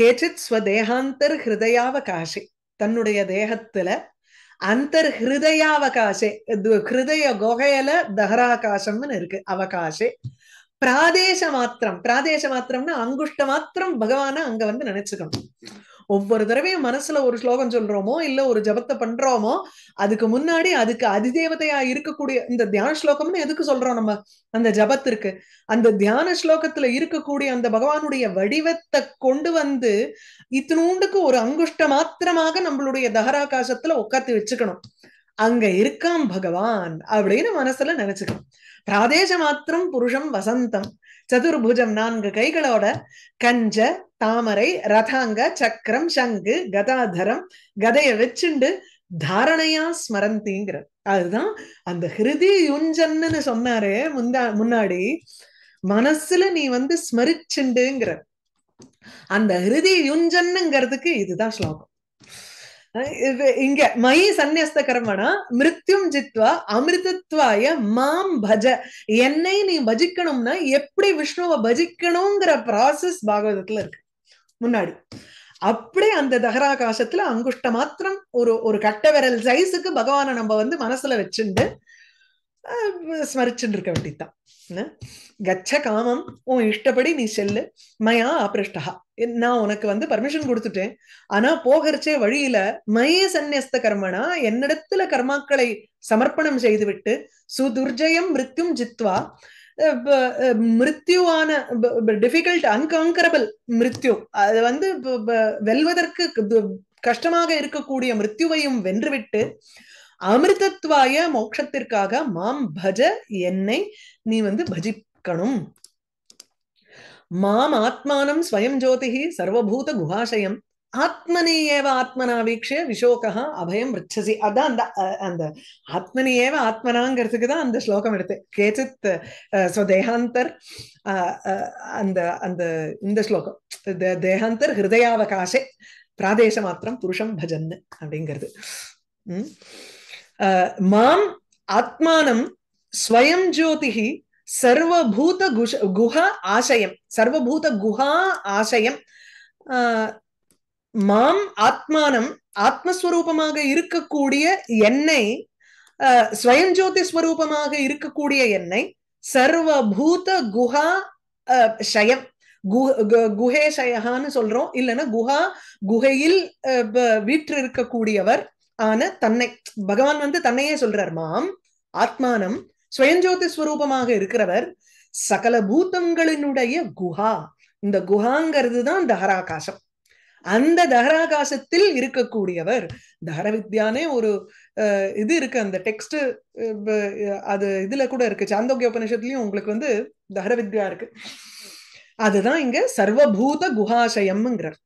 கேச்சித் ஸ்வதேகாந்தர் ஹிருதயாவகாசே தன்னுடைய தேகத்துல அந்தர் ஹிருதயாவகாசே ஹிருதய குகையில தஹராகாசம்னு இருக்கு அவகாசே பிராதேச மாத்திரம் பிராதேச மாத்திரம்னா அங்குஷ்ட மாத்திரம் பகவான அங்க வந்து நினைச்சுக்கணும் ஒவ்வொரு தடவையும் மனசுல ஒரு ஸ்லோகம் சொல்றோமோ இல்ல ஒரு ஜபத்தை பண்றோமோ அதுக்கு முன்னாடி அதுக்கு அதிதேவதையா இருக்கக்கூடிய இந்த தியான ஸ்லோகம்னு எதுக்கு சொல்றோம் நம்ம அந்த ஜபத்திற்கு அந்த தியான ஸ்லோகத்துல இருக்கக்கூடிய அந்த பகவானுடைய வடிவத்தை கொண்டு வந்து இத்தினூண்டுக்கு ஒரு அங்குஷ்ட மாத்திரமாக நம்மளுடைய தகராகாசத்துல உட்காந்து வச்சுக்கணும் அங்க இருக்கான் பகவான் அப்படின்னு மனசுல நினைச்சுக்கணும் பிராதேச மாத்திரம் புருஷம் வசந்தம் சதுர்புஜம் நான்கு கைகளோட கஞ்ச தாமரை ரதாங்க சக்கரம் சங்கு கதாதரம் கதையை வச்சுண்டு தாரணையா ஸ்மரந்திங்கிற அதுதான் அந்த ஹிருதி யுஞ்சன்னு சொன்னாரு முந்தா முன்னாடி மனசுல நீ வந்து ஸ்மரிச்சுண்டுங்கிற அந்த ஹிருதி யுஞ்சன்னுங்கிறதுக்கு இதுதான் ஸ்லோகம் இங்க மயி சந்நியஸ்த கர்மனா மிருத்யும் ஜித்வா அமிர்தத்வாய மாம் பஜ என்னை நீ பஜிக்கணும்னா எப்படி விஷ்ணுவை பஜிக்கணுங்கிற ப்ராசஸ் பாகவதத்துல இருக்கு முன்னாடி அப்படியே அந்த தகராகாசத்துல அங்குஷ்ட மாத்திரம் ஒரு ஒரு கட்ட விரல் சைஸுக்கு பகவானை நம்ம வந்து மனசுல வச்சுண்டு ஸ்மரிச்சுட்டு இருக்க வேண்டியதுதான் கச்ச காமம் உன் இஷ்டப்படி நீ செல்லு மயா அபிருஷ்டா நான் உனக்கு வந்து பர்மிஷன் கொடுத்துட்டேன் ஆனா போகிறச்சே வழியில மயே சந்நியஸ்த கர்மனா என்னிடத்துல கர்மாக்களை சமர்ப்பணம் செய்து விட்டு சுதுர்ஜயம் மிருத்தும் ஜித்வா மிருத்யுவான டிஃபிகல்ட் அன்காங்கரபிள் மிருத்யு அது வந்து வெல்வதற்கு கஷ்டமாக இருக்கக்கூடிய மிருத்யுவையும் வென்றுவிட்டு அமிர்தத்வாய மோட்சத்திற்காக மாம் பஜ என்னை நீ வந்து பஜிக்கணும் மாம் ஆத்மானம் ஸ்வயம் ஜோதிகி சர்வபூத குகாசயம் ஆத்மனியேவ ஆத்மனா ஆத்மனாவீக்ஷ விஷோகா அபயம் ரிச்சசி அதான் அந்த அந்த ஆத்மனியேவ ஏவ ஆத்மனாங்கிறதுக்கு தான் அந்த ஸ்லோகம் எடுத்தேன் கேச்சித் ஸ்வதேகாந்தர் அந்த அந்த இந்த ஸ்லோகம் தேகாந்தர் ஹிருதயாவகாசே பிராதேச மாத்திரம் புருஷம் பஜன் அப்படிங்கிறது மாம் ஆத்மானம் ஸ்வயம் ஜோதிஹி சர்வபூத குஷ குஹா ஆசயம் சர்வபூத குஹா ஆசயம் மாம் ஆத்மானம் ஆத்மஸ்வரூபமாக இருக்கக்கூடிய என்னை ஸ்வயஞ்சோதி ஸ்வரூபமாக இருக்கக்கூடிய என்னை பூத குஹா குஹே சயஹான்னு சொல்றோம் இல்லைன்னா குஹா குகையில் வீற்று இருக்கக்கூடியவர் ஆன தன்னை பகவான் வந்து தன்னையே சொல்றார் மாம் ஆத்மானம் ஸ்வயஞ்சோதி ஸ்வரூபமாக இருக்கிறவர் சகல பூத்தங்களினுடைய குஹா இந்த குஹாங்கிறது தான் தஹராகாசம் அந்த தகராகாசத்தில் இருக்கக்கூடியவர் தகர வித்யானே ஒரு இது இருக்கு அந்த டெக்ஸ்ட் அது இதுல கூட இருக்கு சாந்தோக்கிய உபநிஷத்துலயும் உங்களுக்கு வந்து தகர வித்யா இருக்கு அதுதான் இங்க சர்வபூத குஹாசயம்ங்கிறார்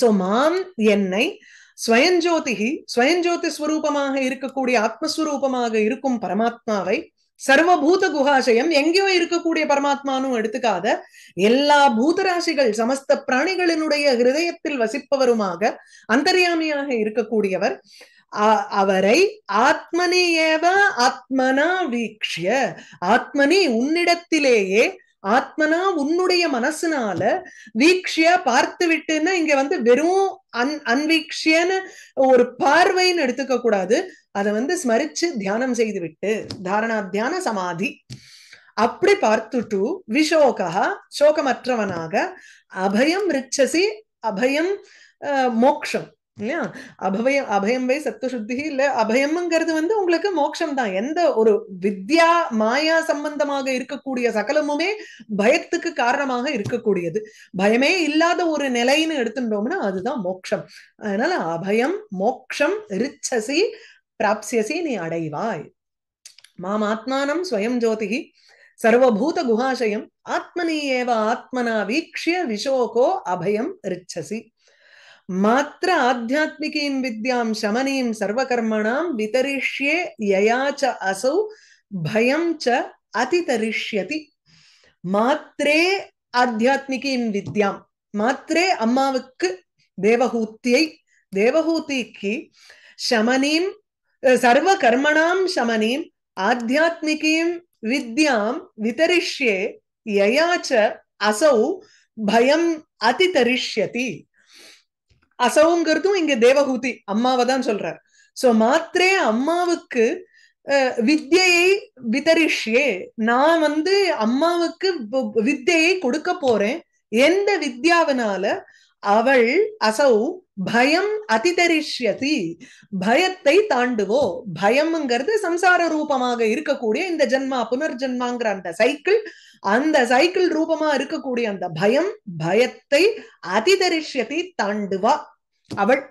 சோ மாம் என்னை ஸ்வயஞ்சோதிகி ஸ்வயஞ்சோதி ஸ்வரூபமாக இருக்கக்கூடிய ஆத்மஸ்வரூபமாக இருக்கும் பரமாத்மாவை சர்வபூத குகாசயம் எங்கேயோ இருக்கக்கூடிய பரமாத்மானும் எடுத்துக்காத எல்லா பூதராசிகள் சமஸ்த பிராணிகளினுடைய ஹிருதயத்தில் வசிப்பவருமாக அந்தர்யாமியாக இருக்கக்கூடியவர் அவரை ஆத்மனி ஏவ ஆத்மனா வீக்ஷிய ஆத்மனி உன்னிடத்திலேயே ஆத்மனா உன்னுடைய மனசுனால வீக்ஷிய பார்த்து விட்டுன்னா இங்க வந்து வெறும் அன் அன்வீக்ஷியன்னு ஒரு பார்வைன்னு எடுத்துக்க கூடாது அதை வந்து ஸ்மரிச்சு தியானம் செய்து விட்டு தாரணா தியான சமாதி அப்படி பார்த்துட்டு விஷோகா சோகமற்றவனாக அபயம் ரிச்சசி அபயம் மோக்ஷம் இல்லையா அபயம் அபயம் வை சுத்தி இல்ல அபயம்ங்கிறது வந்து உங்களுக்கு மோட்சம் தான் எந்த ஒரு வித்யா மாயா சம்பந்தமாக இருக்கக்கூடிய சகலமுமே பயத்துக்கு காரணமாக இருக்கக்கூடியது பயமே இல்லாத ஒரு நிலைன்னு எடுத்துட்டோம்னா அதுதான் மோக்ஷம் அதனால அபயம் மோக்ஷம் ரிச்சசி प्राप्स्यसि नि अडैवाय् मामात्मानं स्वयं ज्योतिः सर्वभूतगुहाशयम् आत्मनि एव आत्मना वीक्ष्य विशोको अभयं ऋच्छसि मात्र आध्यात्मिकीं विद्यां शमनीं सर्वकर्मणां वितरिष्ये यया च असौ भयं च अतितरिष्यति मात्रे आध्यात्मिकीं विद्यां मात्रे அம்மாவுக்கு देवहूत्यै தேவஹூத்திக்கு शमनीं சர்வ கர்மணாம் சமனீம் ஆத்தியாத்மிகீம் வித்யாம் விதரிஷ்யே யயாச்ச அசௌ பயம் அதிதரிஷ்யதி அசௌங்கிறதும் இங்க தேவகூதி அம்மாவை தான் சொல்றார் சோ மாத்திரே அம்மாவுக்கு வித்தியை விதரிஷ்யே நான் வந்து அம்மாவுக்கு வித்தியை கொடுக்க போறேன் எந்த வித்யாவினால அவள் அசௌ பயம் அதிதரிஷ்யதி பயத்தை தாண்டுவோ பயம்ங்கிறது சம்சார ரூபமாக இருக்கக்கூடிய இந்த ஜென்மா புனர்ஜென்மாங்கிற அந்த சைக்கிள் அந்த சைக்கிள் ரூபமா இருக்கக்கூடிய அந்த பயம் பயத்தை அதிதரிஷ்யதி தாண்டுவா அவள்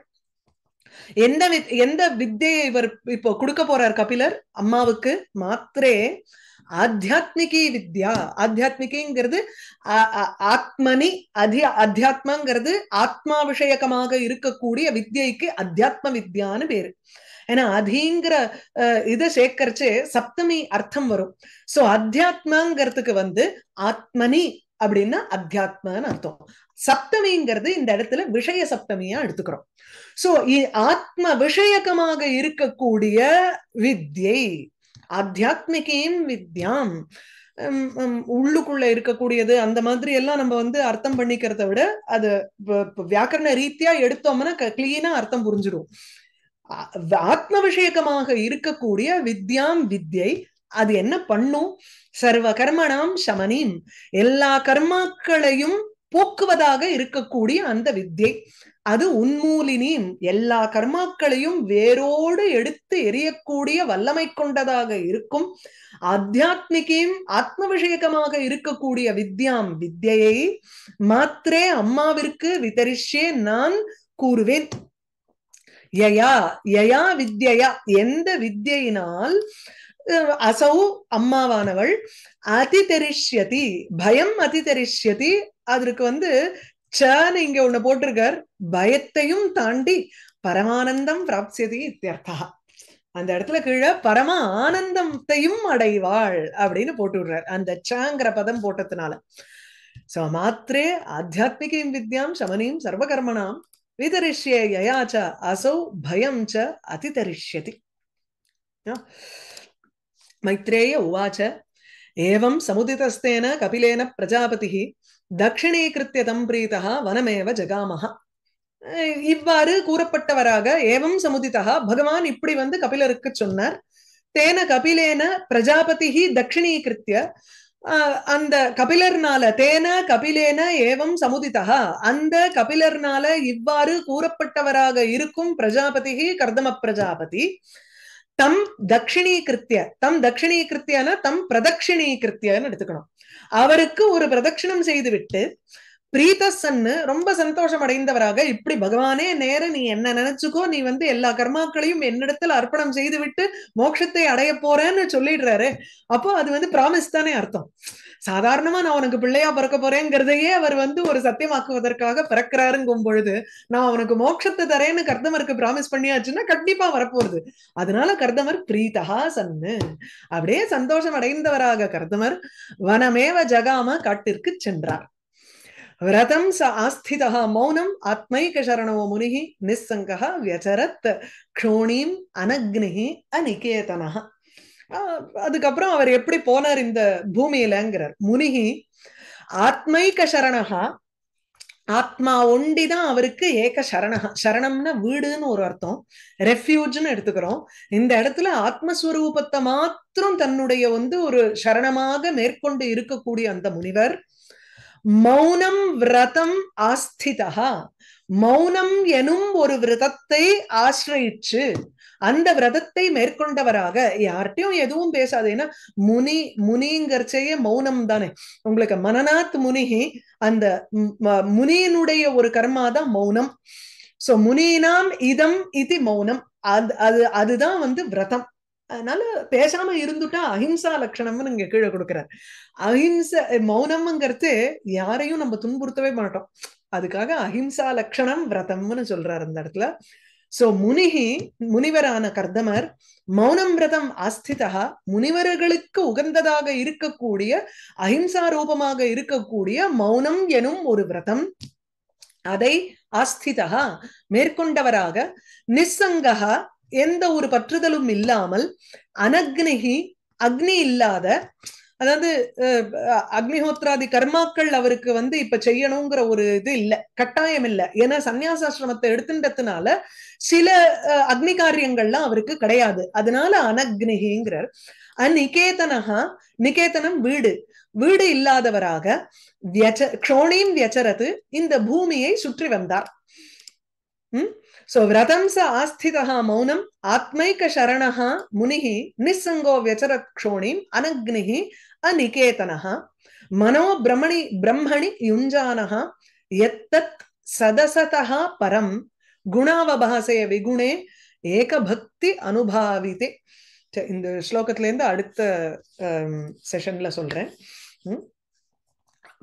எந்த வித் எந்த வித்தியை இவர் இப்போ கொடுக்க போறார் கபிலர் அம்மாவுக்கு மாத்திரே ஆத்தியாத்மிகி வித்யா ஆத்தியாத்மிகிங்கிறது ஆத்மனி அதி அத்தியாத்மங்கிறது ஆத்மா விஷயகமாக இருக்கக்கூடிய வித்யைக்கு அத்தியாத்ம வித்யான்னு பேரு ஏன்னா அதிங்கிற இதை சேகரிச்சு சப்தமி அர்த்தம் வரும் சோ அத்தியாத்மாங்கிறதுக்கு வந்து ஆத்மனி அப்படின்னா அத்தியாத்மான்னு அர்த்தம் சப்தமிங்கிறது இந்த இடத்துல விஷய சப்தமியா எடுத்துக்கிறோம் சோ ஆத்ம விஷயகமாக இருக்கக்கூடிய வித்யை ஆத்தியாத்மிகேம் வித்யாம் உள்ளுக்குள்ள இருக்கக்கூடியது அந்த மாதிரி எல்லாம் நம்ம வந்து அர்த்தம் பண்ணிக்கிறத விட அது வியாக்கரண ரீதியா எடுத்தோம்னா கிளீனா அர்த்தம் புரிஞ்சிடும் ஆத்ம விஷயகமாக இருக்கக்கூடிய வித்யாம் வித்யை அது என்ன பண்ணும் சர்வ கர்மணாம் சமனின் எல்லா கர்மாக்களையும் போக்குவதாக இருக்கக்கூடிய அந்த வித்யை அது உன்மூலினியும் எல்லா கர்மாக்களையும் வேரோடு எடுத்து எரியக்கூடிய வல்லமை கொண்டதாக இருக்கும் ஆத்தியாத்மிகையும் ஆத்ம விஷயகமாக இருக்கக்கூடிய வித்யாம் வித்யை மாத்திரே அம்மாவிற்கு விதரிஷே நான் கூறுவேன் யயா யயா வித்யா எந்த வித்யினால் அசௌ அம்மாவானவள் அதிதரிஷ்யதி பயம் அதிதரிஷ்யதி அதற்கு வந்து சன்னு இங்க ஒண்ணு போட்டிருக்கார் பயத்தையும் தாண்டி பரமானந்தம் பிராப்சியதி இத்தியர்த்தா அந்த இடத்துல கீழே பரம ஆனந்தத்தையும் அடைவாள் அப்படின்னு போட்டு விடுறார் அந்த சாங்கிற பதம் போட்டதுனால சோ மாத்திரே ஆத்தியாத்மிகீம் வித்யாம் சமனியும் சர்வகர்மணாம் விதரிஷ்ய யயாச்ச அசௌ பயம் ச அதிதரிஷ்யதி மைத்ரேய உவாச்ச ஏவம் சமுதிதஸ்தேன கபிலேன பிரஜாபதி தட்சிணீகிருத்திய தம்பிரீதா வனமேவ ஜகாமஹா இவ்வாறு கூறப்பட்டவராக ஏவம் சமுதிதா பகவான் இப்படி வந்து கபிலருக்கு சொன்னார் தேன கபிலேன பிரஜாபதிஹி தட்சிணீகிருத்திய அந்த கபிலர்னால தேன கபிலேன ஏவம் சமுதிதா அந்த கபிலர்னால இவ்வாறு கூறப்பட்டவராக இருக்கும் பிரஜாபதி கர்தம பிரஜாபதி தம் தட்சிணீகிருத்திய தம் தட்சிணீகிருத்தியன தம் பிரதட்சிணீகிருத்தியன்னு எடுத்துக்கணும் அவருக்கு ஒரு பிரதட்சிணம் செய்துவிட்டு சன்னு ரொம்ப சந்தோஷம் அடைந்தவராக இப்படி பகவானே நேர நீ என்ன நினைச்சுக்கோ நீ வந்து எல்லா கர்மாக்களையும் என்னிடத்துல அர்ப்பணம் செய்து விட்டு மோட்சத்தை அடைய போறேன்னு சொல்லிடுறாரு அப்போ அது வந்து பிராமிஸ் தானே அர்த்தம் சாதாரணமா நான் உனக்கு பிள்ளையா பிறக்க போறேங்கிறதையே அவர் வந்து ஒரு சத்தியமாக்குவதற்காக பிறக்கிறாருங்கும் பொழுது நான் அவனுக்கு மோட்சத்தை தரேன்னு கர்தமருக்கு ப்ராமிஸ் பண்ணியாச்சுன்னா கண்டிப்பா வரப்போகுது அதனால கர்தமர் பிரீதகா சன்னு அப்படியே சந்தோஷம் அடைந்தவராக கர்தமர் வனமேவ ஜகாம காட்டிற்கு சென்றார் விரதம் ச ஆஸ்திதா மௌனம் ஆத்மைக சரணோ முனிகி நிசங்கா வியசரத் க்ஷோணீம் அனக்னிகி அநிகேதனா அதுக்கப்புறம் அவர் எப்படி போனார் இந்த பூமியிலங்கிறார் முனிகி ஆத்மைக்க சரணகா ஆத்மா ஒண்டிதான் அவருக்கு ஏக சரணகா சரணம்னா வீடுன்னு ஒரு அர்த்தம் ரெஃப்யூஜ்னு எடுத்துக்கிறோம் இந்த இடத்துல ஆத்மஸ்வரூபத்தை மாத்திரம் தன்னுடைய வந்து ஒரு சரணமாக மேற்கொண்டு இருக்கக்கூடிய அந்த முனிவர் மௌனம் விரதம் ஆஸ்திதா மௌனம் எனும் ஒரு விரதத்தை ஆசிரயிச்சு அந்த விரதத்தை மேற்கொண்டவராக யார்ட்டையும் எதுவும் பேசாது ஏன்னா முனி முனிங்கிறச்சையே மௌனம் தானே உங்களுக்கு மனநாத் முனிகி அந்த முனியினுடைய ஒரு கர்மா தான் மௌனம் சோ முனினாம் இதம் இது மௌனம் அது அது அதுதான் வந்து விரதம் அதனால பேசாம இருந்துட்டா அஹிம்சா லட்சணம்னு இங்க கீழே கொடுக்குறார் அஹிம்ச மௌனம்ங்கிறது யாரையும் நம்ம துன்புறுத்தவே மாட்டோம் அதுக்காக அஹிம்சா லட்சணம் விரதம்னு சொல்றாரு அந்த இடத்துல சோ முனிஹி முனிவரான கர்தமர் மௌனம் விரதம் ஆஸ்திதா முனிவர்களுக்கு உகந்ததாக இருக்கக்கூடிய அஹிம்சா ரூபமாக இருக்கக்கூடிய மௌனம் எனும் ஒரு விரதம் அதை ஆஸ்திதா மேற்கொண்டவராக நிசங்ககா எந்த ஒரு பற்றுதலும் இல்லாமல் அனக்னிகி அக்னி இல்லாத அதாவது அக்னிஹோத்ராதி கர்மாக்கள் அவருக்கு வந்து இப்ப செய்யணுங்கிற ஒரு இது இல்ல கட்டாயம் இல்ல ஏன்னா சன்னியாசாசிரமத்தை எடுத்துட்டதுனால சில அக்னி காரியங்கள்லாம் அவருக்கு கிடையாது அதனால அனக்னிகிங்கிறார் அநிகேதனஹா நிகேதனம் வீடு வீடு இல்லாதவராக வியச்ச க்ஷோணின் வியச்சரத்து இந்த பூமியை சுற்றி வந்தார் உம் சோ விரதம் ச ஆஸ்திதா மௌனம் ஆத்மைக்க சரணஹா முனிகி நிசங்கோ வியச்சரத் க்ஷோணிம் அனக்னிகி अनिकेतन मनोभ्रमणि ब्रह्मणि युंजान यदसत परम गुणावभासे विगुणे एक भक्ति अनुभावित श्लोक अड़ सेशन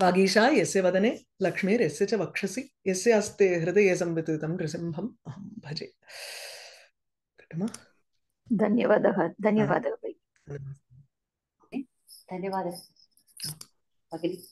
वागीशा यसे वदने लक्ष्मीर यसे च वक्षसि यसे अस्ते हृदये संवितुतं नृसिंहम् अहं भजे धन्यवादः धन्यवादः धन्यवाद भगिनी